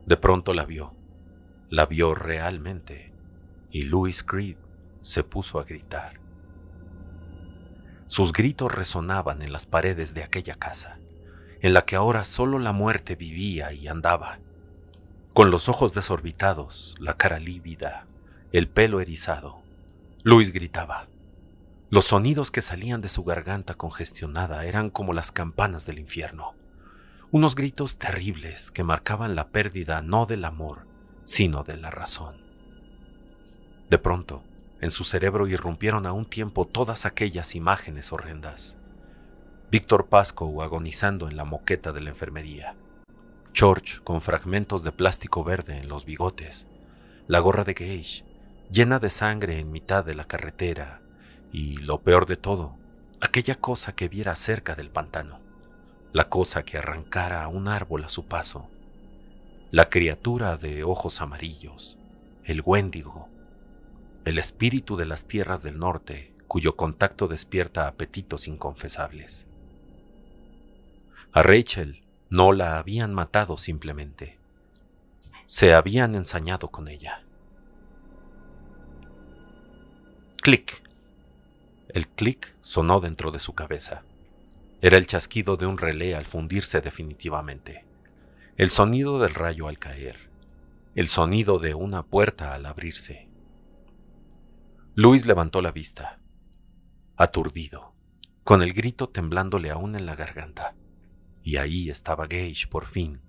De pronto la vio, la vio realmente, y Louis Creed se puso a gritar. Sus gritos resonaban en las paredes de aquella casa, en la que ahora solo la muerte vivía y andaba. Con los ojos desorbitados, la cara lívida, el pelo erizado, Luis gritaba, los sonidos que salían de su garganta congestionada eran como las campanas del infierno, unos gritos terribles que marcaban la pérdida no del amor, sino de la razón. De pronto, en su cerebro irrumpieron a un tiempo todas aquellas imágenes horrendas. Víctor Pasco agonizando en la moqueta de la enfermería, George con fragmentos de plástico verde en los bigotes, la gorra de Gage llena de sangre en mitad de la carretera y lo peor de todo, aquella cosa que viera cerca del pantano, la cosa que arrancara un árbol a su paso, la criatura de ojos amarillos, el Wendigo, el espíritu de las tierras del norte, cuyo contacto despierta apetitos inconfesables. A Rachel no la habían matado simplemente, se habían ensañado con ella. Clic. El clic sonó dentro de su cabeza. Era el chasquido de un relé al fundirse definitivamente. El sonido del rayo al caer. El sonido de una puerta al abrirse. Luis levantó la vista, aturdido, con el grito temblándole aún en la garganta. Y ahí estaba Gage por fin,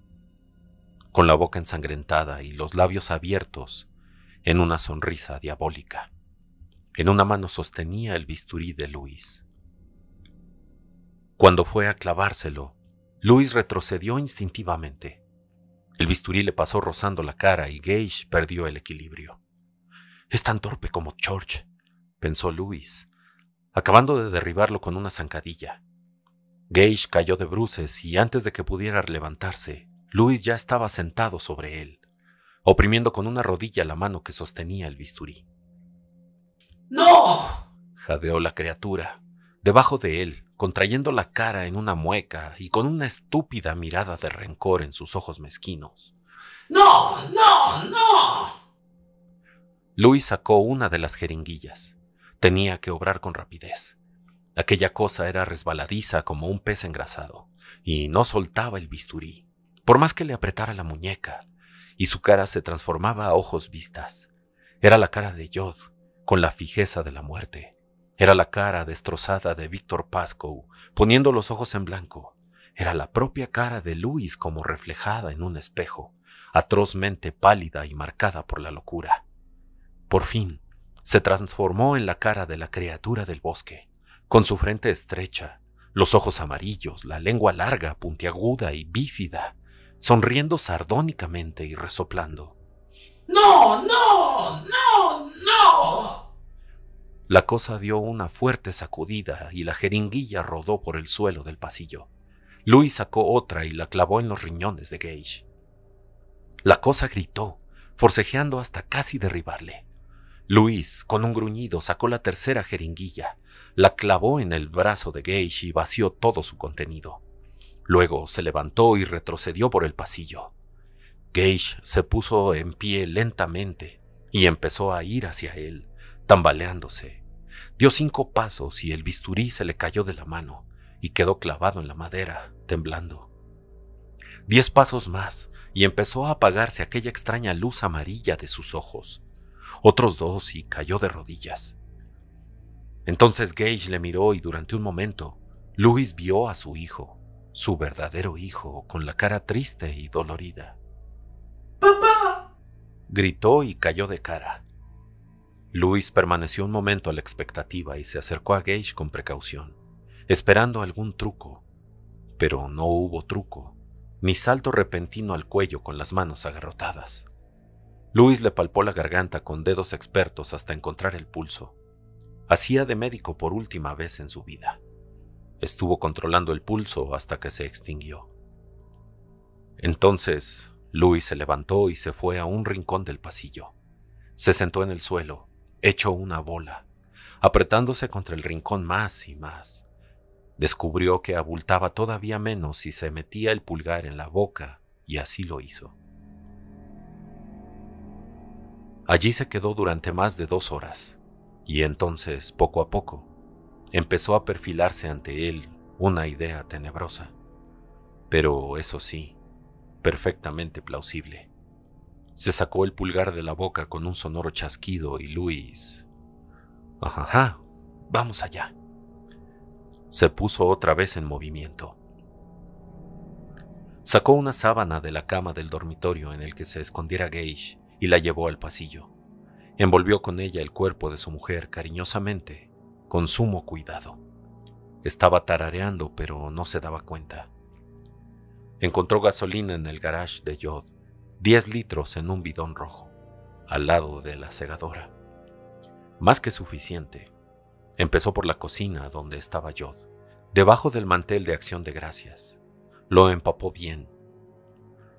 con la boca ensangrentada y los labios abiertos en una sonrisa diabólica. En una mano sostenía el bisturí de Luis. Cuando fue a clavárselo, Luis retrocedió instintivamente. El bisturí le pasó rozando la cara y Gage perdió el equilibrio. Es tan torpe como George, pensó Luis, acabando de derribarlo con una zancadilla. Gage cayó de bruces y antes de que pudiera levantarse, Luis ya estaba sentado sobre él, oprimiendo con una rodilla la mano que sostenía el bisturí. ¡No! jadeó la criatura, debajo de él, contrayendo la cara en una mueca y con una estúpida mirada de rencor en sus ojos mezquinos. ¡No! ¡No! ¡No! Luis sacó una de las jeringuillas. Tenía que obrar con rapidez. Aquella cosa era resbaladiza como un pez engrasado, y no soltaba el bisturí, por más que le apretara la muñeca, y su cara se transformaba a ojos vistas. Era la cara de Jod con la fijeza de la muerte. Era la cara destrozada de Víctor Pascoe, poniendo los ojos en blanco. Era la propia cara de Luis como reflejada en un espejo, atrozmente pálida y marcada por la locura. Por fin, se transformó en la cara de la criatura del bosque, con su frente estrecha, los ojos amarillos, la lengua larga, puntiaguda y bífida, sonriendo sardónicamente y resoplando. ¡No, no, no, ¡No! La cosa dio una fuerte sacudida y la jeringuilla rodó por el suelo del pasillo. Luis sacó otra y la clavó en los riñones de Gage. La cosa gritó, forcejeando hasta casi derribarle. Luis, con un gruñido, sacó la tercera jeringuilla, la clavó en el brazo de Gage y vació todo su contenido. Luego se levantó y retrocedió por el pasillo. Gage se puso en pie lentamente, y empezó a ir hacia él, tambaleándose. Dio cinco pasos y el bisturí se le cayó de la mano y quedó clavado en la madera, temblando. Diez pasos más y empezó a apagarse aquella extraña luz amarilla de sus ojos. Otros dos y cayó de rodillas. Entonces Gage le miró y durante un momento Luis vio a su hijo, su verdadero hijo, con la cara triste y dolorida. ¡Papá! Gritó y cayó de cara. Luis permaneció un momento a la expectativa y se acercó a Gage con precaución, esperando algún truco, pero no hubo truco, ni salto repentino al cuello con las manos agarrotadas. Luis le palpó la garganta con dedos expertos hasta encontrar el pulso. Hacía de médico por última vez en su vida. Estuvo controlando el pulso hasta que se extinguió. Entonces, Luis se levantó y se fue a un rincón del pasillo. Se sentó en el suelo, hecho una bola, apretándose contra el rincón más y más. Descubrió que abultaba todavía menos y se metía el pulgar en la boca, y así lo hizo. Allí se quedó durante más de dos horas, y entonces, poco a poco, empezó a perfilarse ante él una idea tenebrosa. Pero eso sí, perfectamente plausible. Se sacó el pulgar de la boca con un sonoro chasquido y Luis... Ajá, vamos allá. Se puso otra vez en movimiento. Sacó una sábana de la cama del dormitorio en el que se escondiera Gage y la llevó al pasillo. Envolvió con ella el cuerpo de su mujer cariñosamente, con sumo cuidado. Estaba tarareando, pero no se daba cuenta. Encontró gasolina en el garage de Yod, 10 litros en un bidón rojo, al lado de la segadora. Más que suficiente. Empezó por la cocina donde estaba Yod, debajo del mantel de acción de gracias. Lo empapó bien.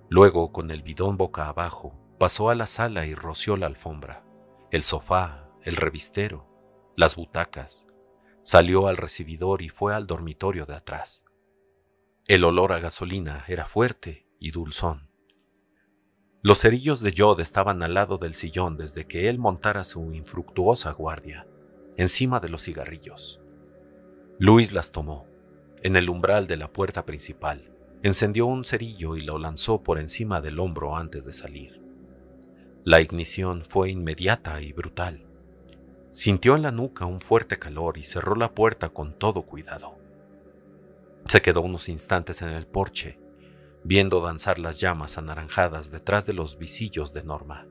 Luego, con el bidón boca abajo, pasó a la sala y roció la alfombra, el sofá, el revistero, las butacas. Salió al recibidor y fue al dormitorio de atrás. El olor a gasolina era fuerte y dulzón. Los cerillos de Jod estaban al lado del sillón desde que él montara su infructuosa guardia, encima de los cigarrillos. Luis las tomó. En el umbral de la puerta principal, encendió un cerillo y lo lanzó por encima del hombro antes de salir. La ignición fue inmediata y brutal. Sintió en la nuca un fuerte calor y cerró la puerta con todo cuidado. Se quedó unos instantes en el porche, viendo danzar las llamas anaranjadas detrás de los visillos de Norma.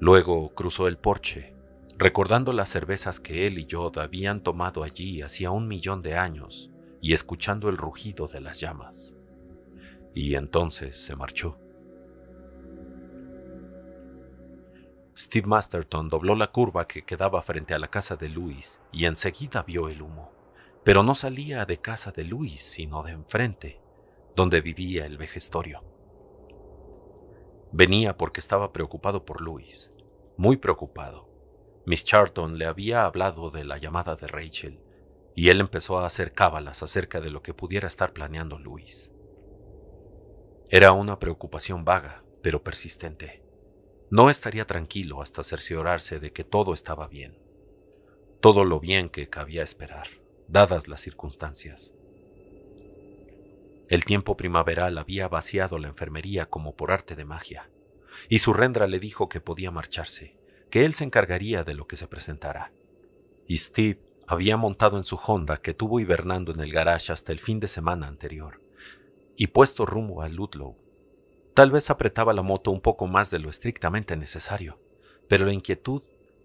Luego cruzó el porche, recordando las cervezas que él y yo habían tomado allí hacía un millón de años y escuchando el rugido de las llamas. Y entonces se marchó. Steve Masterton dobló la curva que quedaba frente a la casa de Luis y enseguida vio el humo pero no salía de casa de Luis, sino de enfrente, donde vivía el vejestorio. Venía porque estaba preocupado por Luis, muy preocupado. Miss Charlton le había hablado de la llamada de Rachel, y él empezó a hacer cábalas acerca de lo que pudiera estar planeando Luis. Era una preocupación vaga, pero persistente. No estaría tranquilo hasta cerciorarse de que todo estaba bien, todo lo bien que cabía esperar dadas las circunstancias. El tiempo primaveral había vaciado la enfermería como por arte de magia, y su rendra le dijo que podía marcharse, que él se encargaría de lo que se presentara. Y Steve había montado en su Honda que tuvo hibernando en el garage hasta el fin de semana anterior, y puesto rumbo a Ludlow. Tal vez apretaba la moto un poco más de lo estrictamente necesario, pero la inquietud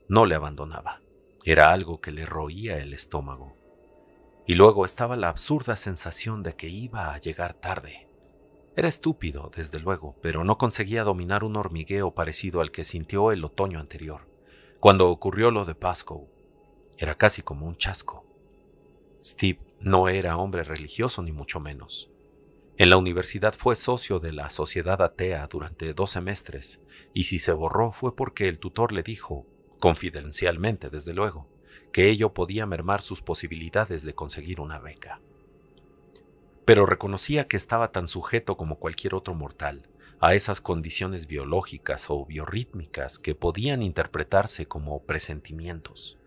no le abandonaba. Era algo que le roía el estómago. Y luego estaba la absurda sensación de que iba a llegar tarde. Era estúpido, desde luego, pero no conseguía dominar un hormigueo parecido al que sintió el otoño anterior, cuando ocurrió lo de Pasco, Era casi como un chasco. Steve no era hombre religioso ni mucho menos. En la universidad fue socio de la sociedad atea durante dos semestres, y si se borró fue porque el tutor le dijo, confidencialmente desde luego, que ello podía mermar sus posibilidades de conseguir una beca. Pero reconocía que estaba tan sujeto como cualquier otro mortal a esas condiciones biológicas o biorrítmicas que podían interpretarse como presentimientos.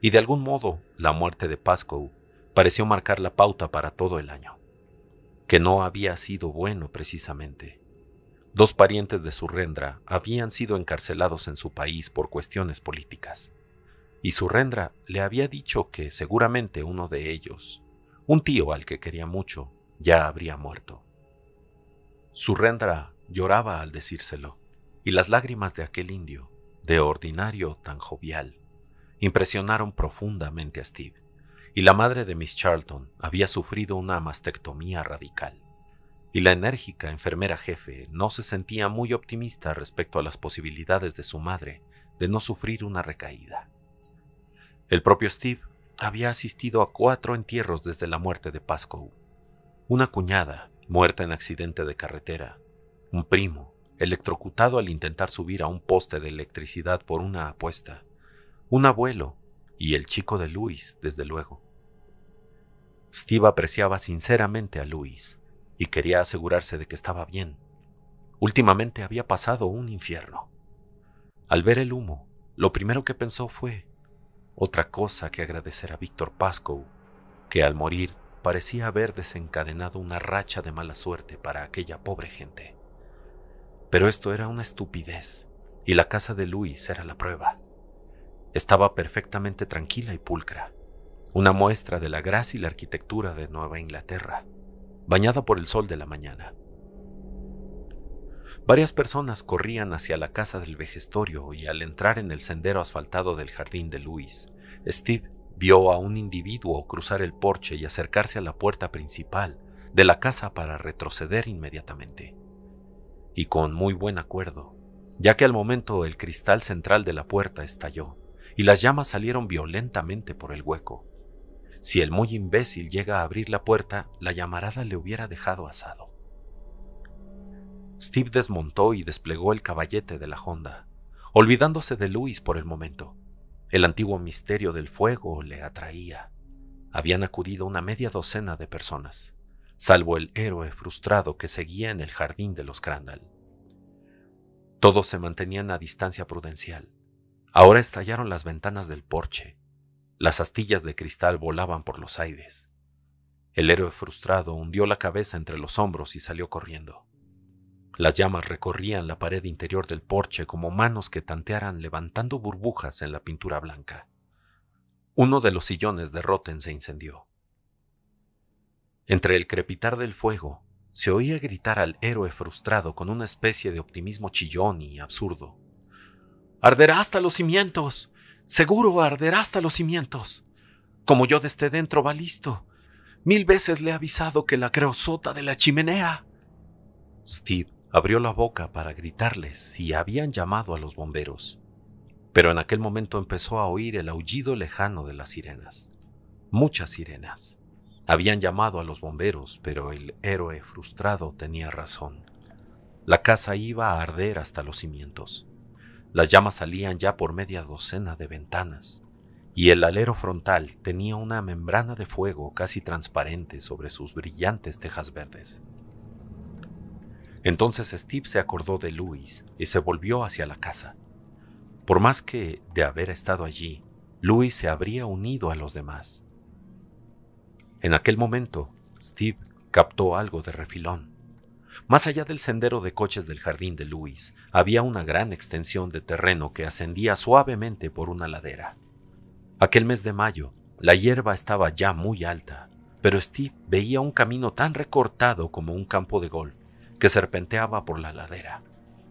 Y de algún modo, la muerte de Pascoe pareció marcar la pauta para todo el año, que no había sido bueno precisamente. Dos parientes de su rendra habían sido encarcelados en su país por cuestiones políticas y Surrendra le había dicho que seguramente uno de ellos, un tío al que quería mucho, ya habría muerto. Surrendra lloraba al decírselo, y las lágrimas de aquel indio, de ordinario tan jovial, impresionaron profundamente a Steve, y la madre de Miss Charlton había sufrido una mastectomía radical, y la enérgica enfermera jefe no se sentía muy optimista respecto a las posibilidades de su madre de no sufrir una recaída. El propio Steve había asistido a cuatro entierros desde la muerte de Pascoe. Una cuñada, muerta en accidente de carretera. Un primo, electrocutado al intentar subir a un poste de electricidad por una apuesta. Un abuelo y el chico de Luis, desde luego. Steve apreciaba sinceramente a Luis y quería asegurarse de que estaba bien. Últimamente había pasado un infierno. Al ver el humo, lo primero que pensó fue, otra cosa que agradecer a Víctor Pascoe, que al morir parecía haber desencadenado una racha de mala suerte para aquella pobre gente. Pero esto era una estupidez, y la casa de Luis era la prueba. Estaba perfectamente tranquila y pulcra, una muestra de la gracia y la arquitectura de Nueva Inglaterra, bañada por el sol de la mañana. Varias personas corrían hacia la casa del vejestorio y al entrar en el sendero asfaltado del jardín de Luis, Steve vio a un individuo cruzar el porche y acercarse a la puerta principal de la casa para retroceder inmediatamente. Y con muy buen acuerdo, ya que al momento el cristal central de la puerta estalló y las llamas salieron violentamente por el hueco. Si el muy imbécil llega a abrir la puerta, la llamarada le hubiera dejado asado. Steve desmontó y desplegó el caballete de la Honda, olvidándose de Luis por el momento. El antiguo misterio del fuego le atraía. Habían acudido una media docena de personas, salvo el héroe frustrado que seguía en el jardín de los Crandall. Todos se mantenían a distancia prudencial. Ahora estallaron las ventanas del porche. Las astillas de cristal volaban por los aires. El héroe frustrado hundió la cabeza entre los hombros y salió corriendo. Las llamas recorrían la pared interior del porche como manos que tantearan levantando burbujas en la pintura blanca. Uno de los sillones de Rotten se incendió. Entre el crepitar del fuego, se oía gritar al héroe frustrado con una especie de optimismo chillón y absurdo. Arderá hasta los cimientos. Seguro arderá hasta los cimientos. Como yo desde este dentro va listo. Mil veces le he avisado que la creosota de la chimenea. Steve Abrió la boca para gritarles si habían llamado a los bomberos, pero en aquel momento empezó a oír el aullido lejano de las sirenas. Muchas sirenas. Habían llamado a los bomberos, pero el héroe frustrado tenía razón. La casa iba a arder hasta los cimientos. Las llamas salían ya por media docena de ventanas, y el alero frontal tenía una membrana de fuego casi transparente sobre sus brillantes tejas verdes. Entonces Steve se acordó de Luis y se volvió hacia la casa. Por más que, de haber estado allí, Luis se habría unido a los demás. En aquel momento, Steve captó algo de refilón. Más allá del sendero de coches del jardín de Luis, había una gran extensión de terreno que ascendía suavemente por una ladera. Aquel mes de mayo, la hierba estaba ya muy alta, pero Steve veía un camino tan recortado como un campo de golf que serpenteaba por la ladera,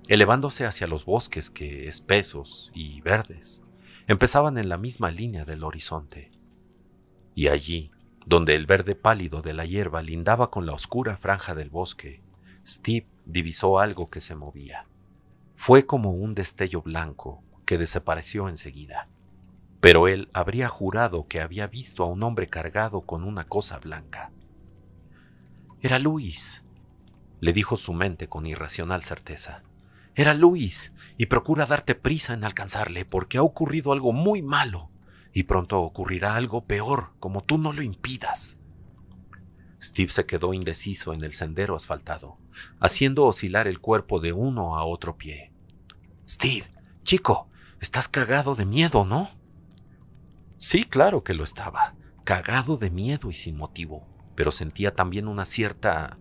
elevándose hacia los bosques que, espesos y verdes, empezaban en la misma línea del horizonte. Y allí, donde el verde pálido de la hierba lindaba con la oscura franja del bosque, Steve divisó algo que se movía. Fue como un destello blanco que desapareció enseguida. Pero él habría jurado que había visto a un hombre cargado con una cosa blanca. Era Luis le dijo su mente con irracional certeza. Era Luis, y procura darte prisa en alcanzarle, porque ha ocurrido algo muy malo, y pronto ocurrirá algo peor, como tú no lo impidas. Steve se quedó indeciso en el sendero asfaltado, haciendo oscilar el cuerpo de uno a otro pie. Steve, chico, estás cagado de miedo, ¿no? Sí, claro que lo estaba, cagado de miedo y sin motivo, pero sentía también una cierta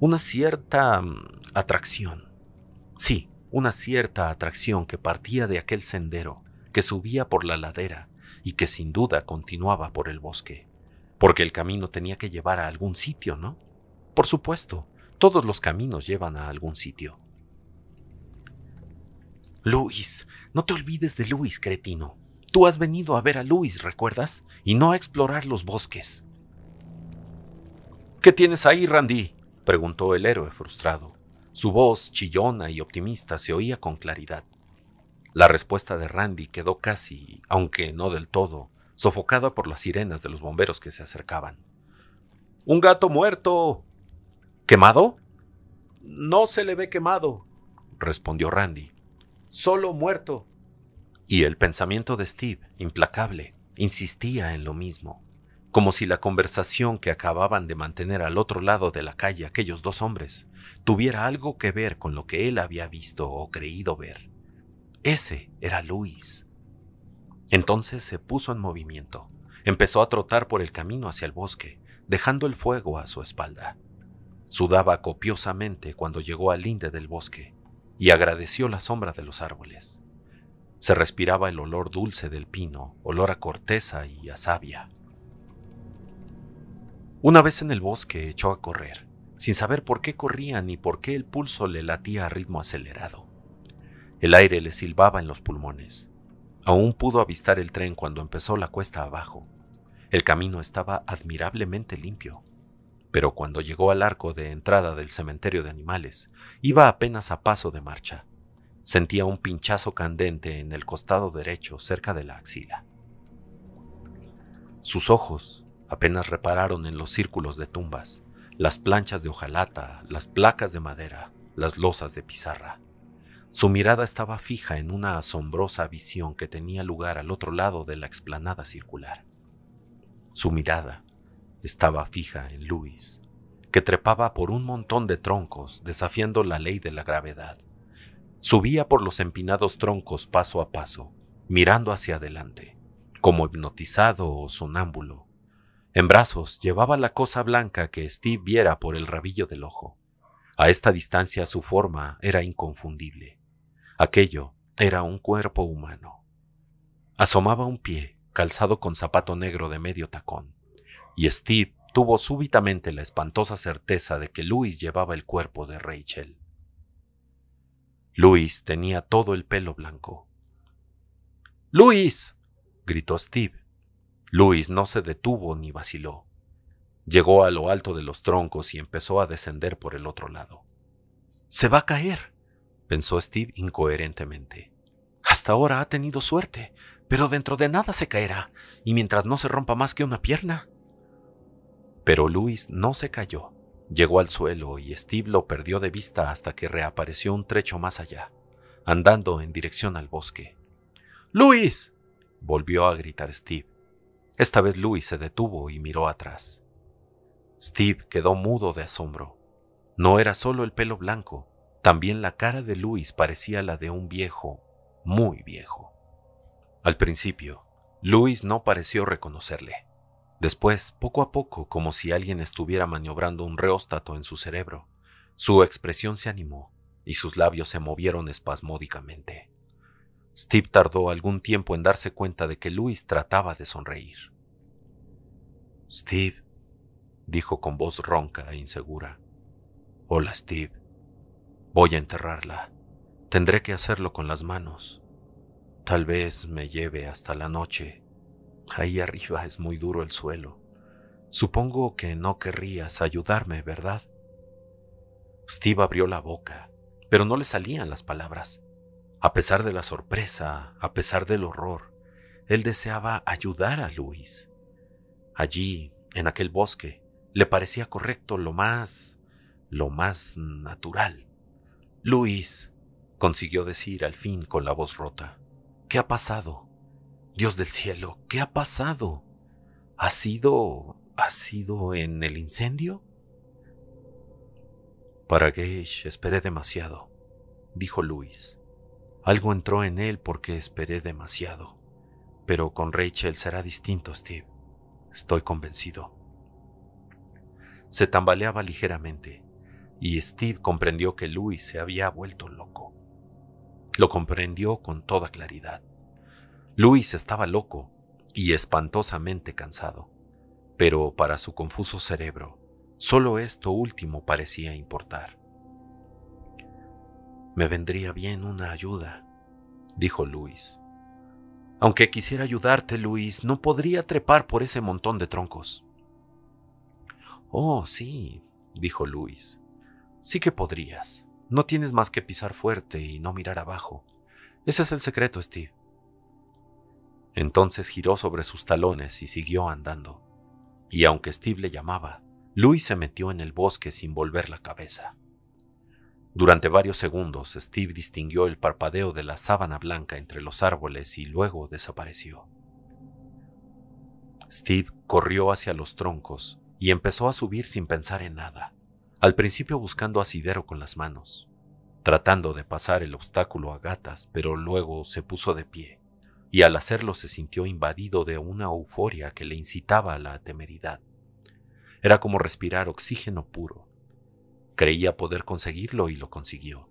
una cierta mm, atracción. Sí, una cierta atracción que partía de aquel sendero, que subía por la ladera y que sin duda continuaba por el bosque, porque el camino tenía que llevar a algún sitio, ¿no? Por supuesto, todos los caminos llevan a algún sitio. Luis, no te olvides de Luis, cretino. Tú has venido a ver a Luis, ¿recuerdas? Y no a explorar los bosques. ¿Qué tienes ahí, Randy? preguntó el héroe frustrado. Su voz, chillona y optimista, se oía con claridad. La respuesta de Randy quedó casi, aunque no del todo, sofocada por las sirenas de los bomberos que se acercaban. ¡Un gato muerto! ¿Quemado? No se le ve quemado, respondió Randy. Solo muerto. Y el pensamiento de Steve, implacable, insistía en lo mismo como si la conversación que acababan de mantener al otro lado de la calle aquellos dos hombres tuviera algo que ver con lo que él había visto o creído ver. Ese era Luis. Entonces se puso en movimiento, empezó a trotar por el camino hacia el bosque, dejando el fuego a su espalda. Sudaba copiosamente cuando llegó al linde del bosque y agradeció la sombra de los árboles. Se respiraba el olor dulce del pino, olor a corteza y a savia. Una vez en el bosque echó a correr, sin saber por qué corría ni por qué el pulso le latía a ritmo acelerado. El aire le silbaba en los pulmones. Aún pudo avistar el tren cuando empezó la cuesta abajo. El camino estaba admirablemente limpio, pero cuando llegó al arco de entrada del cementerio de animales, iba apenas a paso de marcha. Sentía un pinchazo candente en el costado derecho cerca de la axila. Sus ojos, Apenas repararon en los círculos de tumbas, las planchas de hojalata, las placas de madera, las losas de pizarra. Su mirada estaba fija en una asombrosa visión que tenía lugar al otro lado de la explanada circular. Su mirada estaba fija en Luis, que trepaba por un montón de troncos, desafiando la ley de la gravedad. Subía por los empinados troncos paso a paso, mirando hacia adelante, como hipnotizado o sonámbulo, en brazos llevaba la cosa blanca que Steve viera por el rabillo del ojo. A esta distancia su forma era inconfundible. Aquello era un cuerpo humano. Asomaba un pie, calzado con zapato negro de medio tacón, y Steve tuvo súbitamente la espantosa certeza de que Luis llevaba el cuerpo de Rachel. Luis tenía todo el pelo blanco. ¡Luis! gritó Steve, Luis no se detuvo ni vaciló. Llegó a lo alto de los troncos y empezó a descender por el otro lado. Se va a caer, pensó Steve incoherentemente. Hasta ahora ha tenido suerte, pero dentro de nada se caerá, y mientras no se rompa más que una pierna. Pero Luis no se cayó. Llegó al suelo y Steve lo perdió de vista hasta que reapareció un trecho más allá, andando en dirección al bosque. ¡Luis! volvió a gritar Steve. Esta vez Luis se detuvo y miró atrás. Steve quedó mudo de asombro. No era solo el pelo blanco, también la cara de Luis parecía la de un viejo, muy viejo. Al principio, Louis no pareció reconocerle. Después, poco a poco, como si alguien estuviera maniobrando un reóstato en su cerebro, su expresión se animó y sus labios se movieron espasmódicamente. Steve tardó algún tiempo en darse cuenta de que Luis trataba de sonreír. Steve, dijo con voz ronca e insegura. Hola, Steve. Voy a enterrarla. Tendré que hacerlo con las manos. Tal vez me lleve hasta la noche. Ahí arriba es muy duro el suelo. Supongo que no querrías ayudarme, ¿verdad? Steve abrió la boca, pero no le salían las palabras. A pesar de la sorpresa, a pesar del horror, él deseaba ayudar a Luis. Allí, en aquel bosque, le parecía correcto lo más... lo más natural. Luis, consiguió decir al fin con la voz rota, ¿qué ha pasado? Dios del cielo, ¿qué ha pasado? ¿Ha sido... ha sido en el incendio? Para Gage esperé demasiado, dijo Luis. Algo entró en él porque esperé demasiado. Pero con Rachel será distinto, Steve. Estoy convencido. Se tambaleaba ligeramente y Steve comprendió que Luis se había vuelto loco. Lo comprendió con toda claridad. Luis estaba loco y espantosamente cansado, pero para su confuso cerebro, solo esto último parecía importar. Me vendría bien una ayuda, dijo Luis. Aunque quisiera ayudarte, Luis, no podría trepar por ese montón de troncos. Oh, sí, dijo Luis. Sí que podrías. No tienes más que pisar fuerte y no mirar abajo. Ese es el secreto, Steve. Entonces giró sobre sus talones y siguió andando. Y aunque Steve le llamaba, Luis se metió en el bosque sin volver la cabeza. Durante varios segundos, Steve distinguió el parpadeo de la sábana blanca entre los árboles y luego desapareció. Steve corrió hacia los troncos y empezó a subir sin pensar en nada, al principio buscando asidero con las manos, tratando de pasar el obstáculo a gatas, pero luego se puso de pie, y al hacerlo se sintió invadido de una euforia que le incitaba a la temeridad. Era como respirar oxígeno puro, Creía poder conseguirlo y lo consiguió.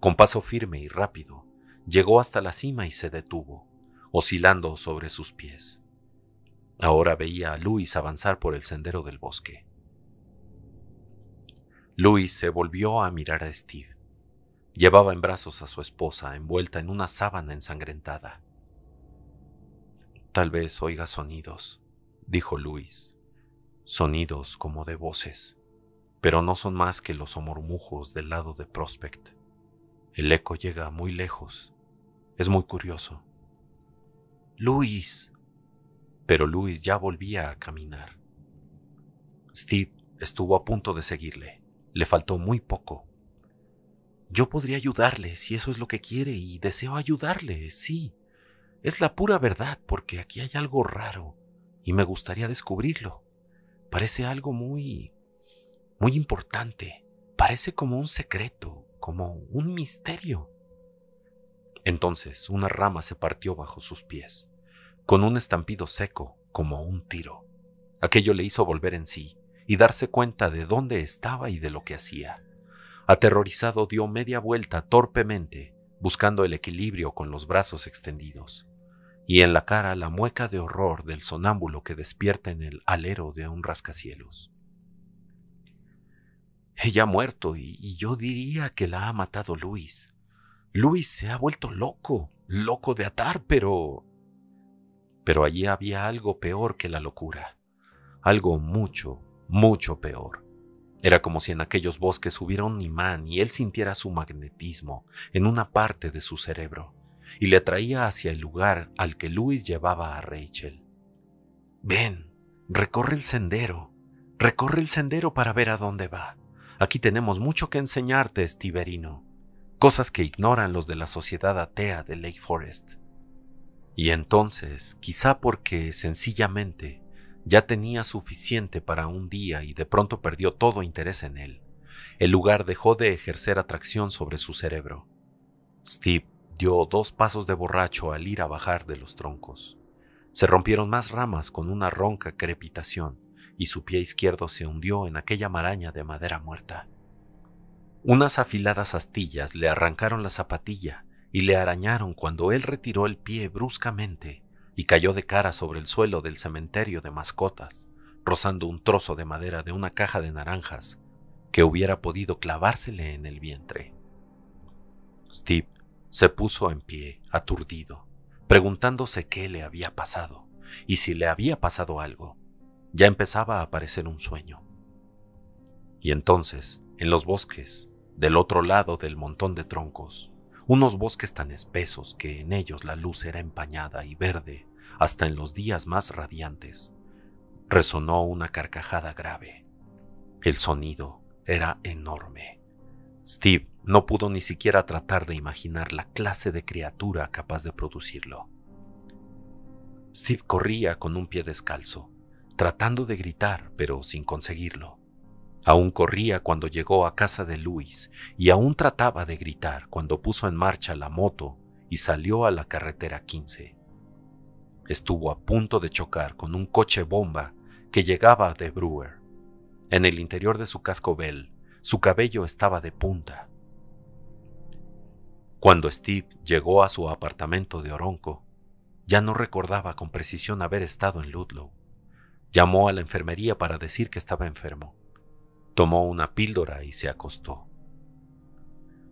Con paso firme y rápido, llegó hasta la cima y se detuvo, oscilando sobre sus pies. Ahora veía a Luis avanzar por el sendero del bosque. Luis se volvió a mirar a Steve. Llevaba en brazos a su esposa, envuelta en una sábana ensangrentada. Tal vez oiga sonidos, dijo Luis, sonidos como de voces pero no son más que los homormujos del lado de Prospect. El eco llega muy lejos. Es muy curioso. Luis. Pero Luis ya volvía a caminar. Steve estuvo a punto de seguirle. Le faltó muy poco. Yo podría ayudarle si eso es lo que quiere y deseo ayudarle, sí. Es la pura verdad porque aquí hay algo raro y me gustaría descubrirlo. Parece algo muy muy importante. Parece como un secreto, como un misterio. Entonces una rama se partió bajo sus pies, con un estampido seco, como un tiro. Aquello le hizo volver en sí y darse cuenta de dónde estaba y de lo que hacía. Aterrorizado dio media vuelta torpemente, buscando el equilibrio con los brazos extendidos, y en la cara la mueca de horror del sonámbulo que despierta en el alero de un rascacielos. Ella ha muerto y, yo diría que la ha matado Luis. Luis se ha vuelto loco, loco de atar, pero... Pero allí había algo peor que la locura, algo mucho, mucho peor. Era como si en aquellos bosques hubiera un imán y él sintiera su magnetismo en una parte de su cerebro y le atraía hacia el lugar al que Luis llevaba a Rachel. Ven, recorre el sendero, recorre el sendero para ver a dónde va. Aquí tenemos mucho que enseñarte, Stiberino. Cosas que ignoran los de la sociedad atea de Lake Forest. Y entonces, quizá porque sencillamente ya tenía suficiente para un día y de pronto perdió todo interés en él, el lugar dejó de ejercer atracción sobre su cerebro. Steve dio dos pasos de borracho al ir a bajar de los troncos. Se rompieron más ramas con una ronca crepitación y su pie izquierdo se hundió en aquella maraña de madera muerta. Unas afiladas astillas le arrancaron la zapatilla y le arañaron cuando él retiró el pie bruscamente y cayó de cara sobre el suelo del cementerio de mascotas, rozando un trozo de madera de una caja de naranjas que hubiera podido clavársele en el vientre. Steve se puso en pie, aturdido, preguntándose qué le había pasado y si le había pasado algo ya empezaba a aparecer un sueño. Y entonces, en los bosques, del otro lado del montón de troncos, unos bosques tan espesos que en ellos la luz era empañada y verde hasta en los días más radiantes, resonó una carcajada grave. El sonido era enorme. Steve no pudo ni siquiera tratar de imaginar la clase de criatura capaz de producirlo. Steve corría con un pie descalzo, tratando de gritar, pero sin conseguirlo. Aún corría cuando llegó a casa de Luis y aún trataba de gritar cuando puso en marcha la moto y salió a la carretera 15. Estuvo a punto de chocar con un coche bomba que llegaba de Brewer. En el interior de su casco Bell, su cabello estaba de punta. Cuando Steve llegó a su apartamento de Oronco, ya no recordaba con precisión haber estado en Ludlow. Llamó a la enfermería para decir que estaba enfermo. Tomó una píldora y se acostó.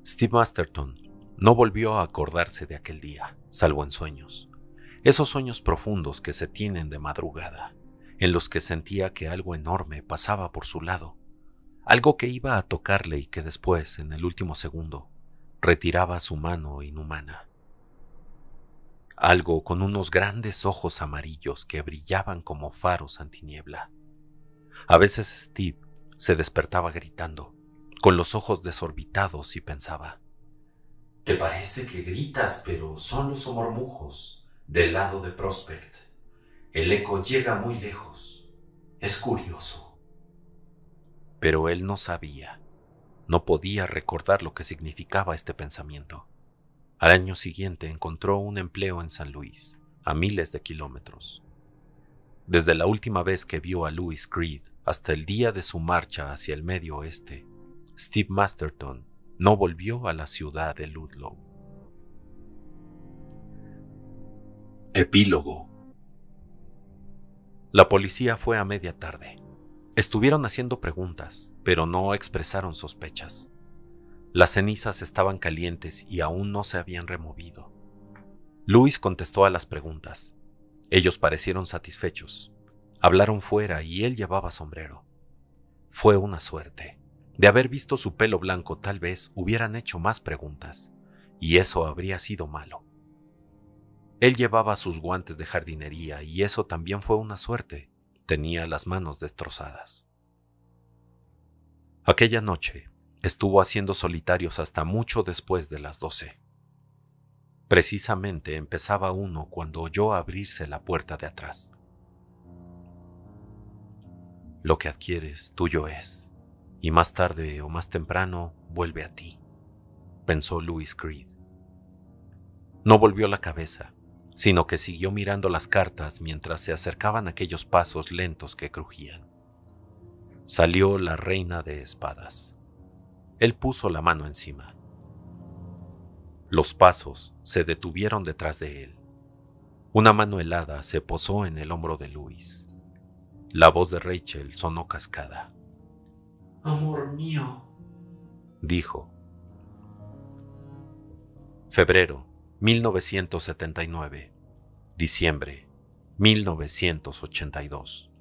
Steve Masterton no volvió a acordarse de aquel día, salvo en sueños. Esos sueños profundos que se tienen de madrugada, en los que sentía que algo enorme pasaba por su lado, algo que iba a tocarle y que después, en el último segundo, retiraba su mano inhumana algo con unos grandes ojos amarillos que brillaban como faros antiniebla. A veces Steve se despertaba gritando, con los ojos desorbitados y pensaba, Te parece que gritas, pero son los mormujos del lado de Prospect. El eco llega muy lejos. Es curioso. Pero él no sabía, no podía recordar lo que significaba este pensamiento. Al año siguiente encontró un empleo en San Luis, a miles de kilómetros. Desde la última vez que vio a Louis Creed hasta el día de su marcha hacia el medio oeste, Steve Masterton no volvió a la ciudad de Ludlow. Epílogo La policía fue a media tarde. Estuvieron haciendo preguntas, pero no expresaron sospechas. Las cenizas estaban calientes y aún no se habían removido. Luis contestó a las preguntas. Ellos parecieron satisfechos. Hablaron fuera y él llevaba sombrero. Fue una suerte. De haber visto su pelo blanco tal vez hubieran hecho más preguntas, y eso habría sido malo. Él llevaba sus guantes de jardinería y eso también fue una suerte. Tenía las manos destrozadas. Aquella noche, estuvo haciendo solitarios hasta mucho después de las doce. Precisamente empezaba uno cuando oyó abrirse la puerta de atrás. Lo que adquieres tuyo es, y más tarde o más temprano vuelve a ti, pensó Louis Creed. No volvió la cabeza, sino que siguió mirando las cartas mientras se acercaban aquellos pasos lentos que crujían. Salió la reina de espadas. Él puso la mano encima. Los pasos se detuvieron detrás de él. Una mano helada se posó en el hombro de Luis. La voz de Rachel sonó cascada. Amor mío, dijo. Febrero 1979. Diciembre 1982.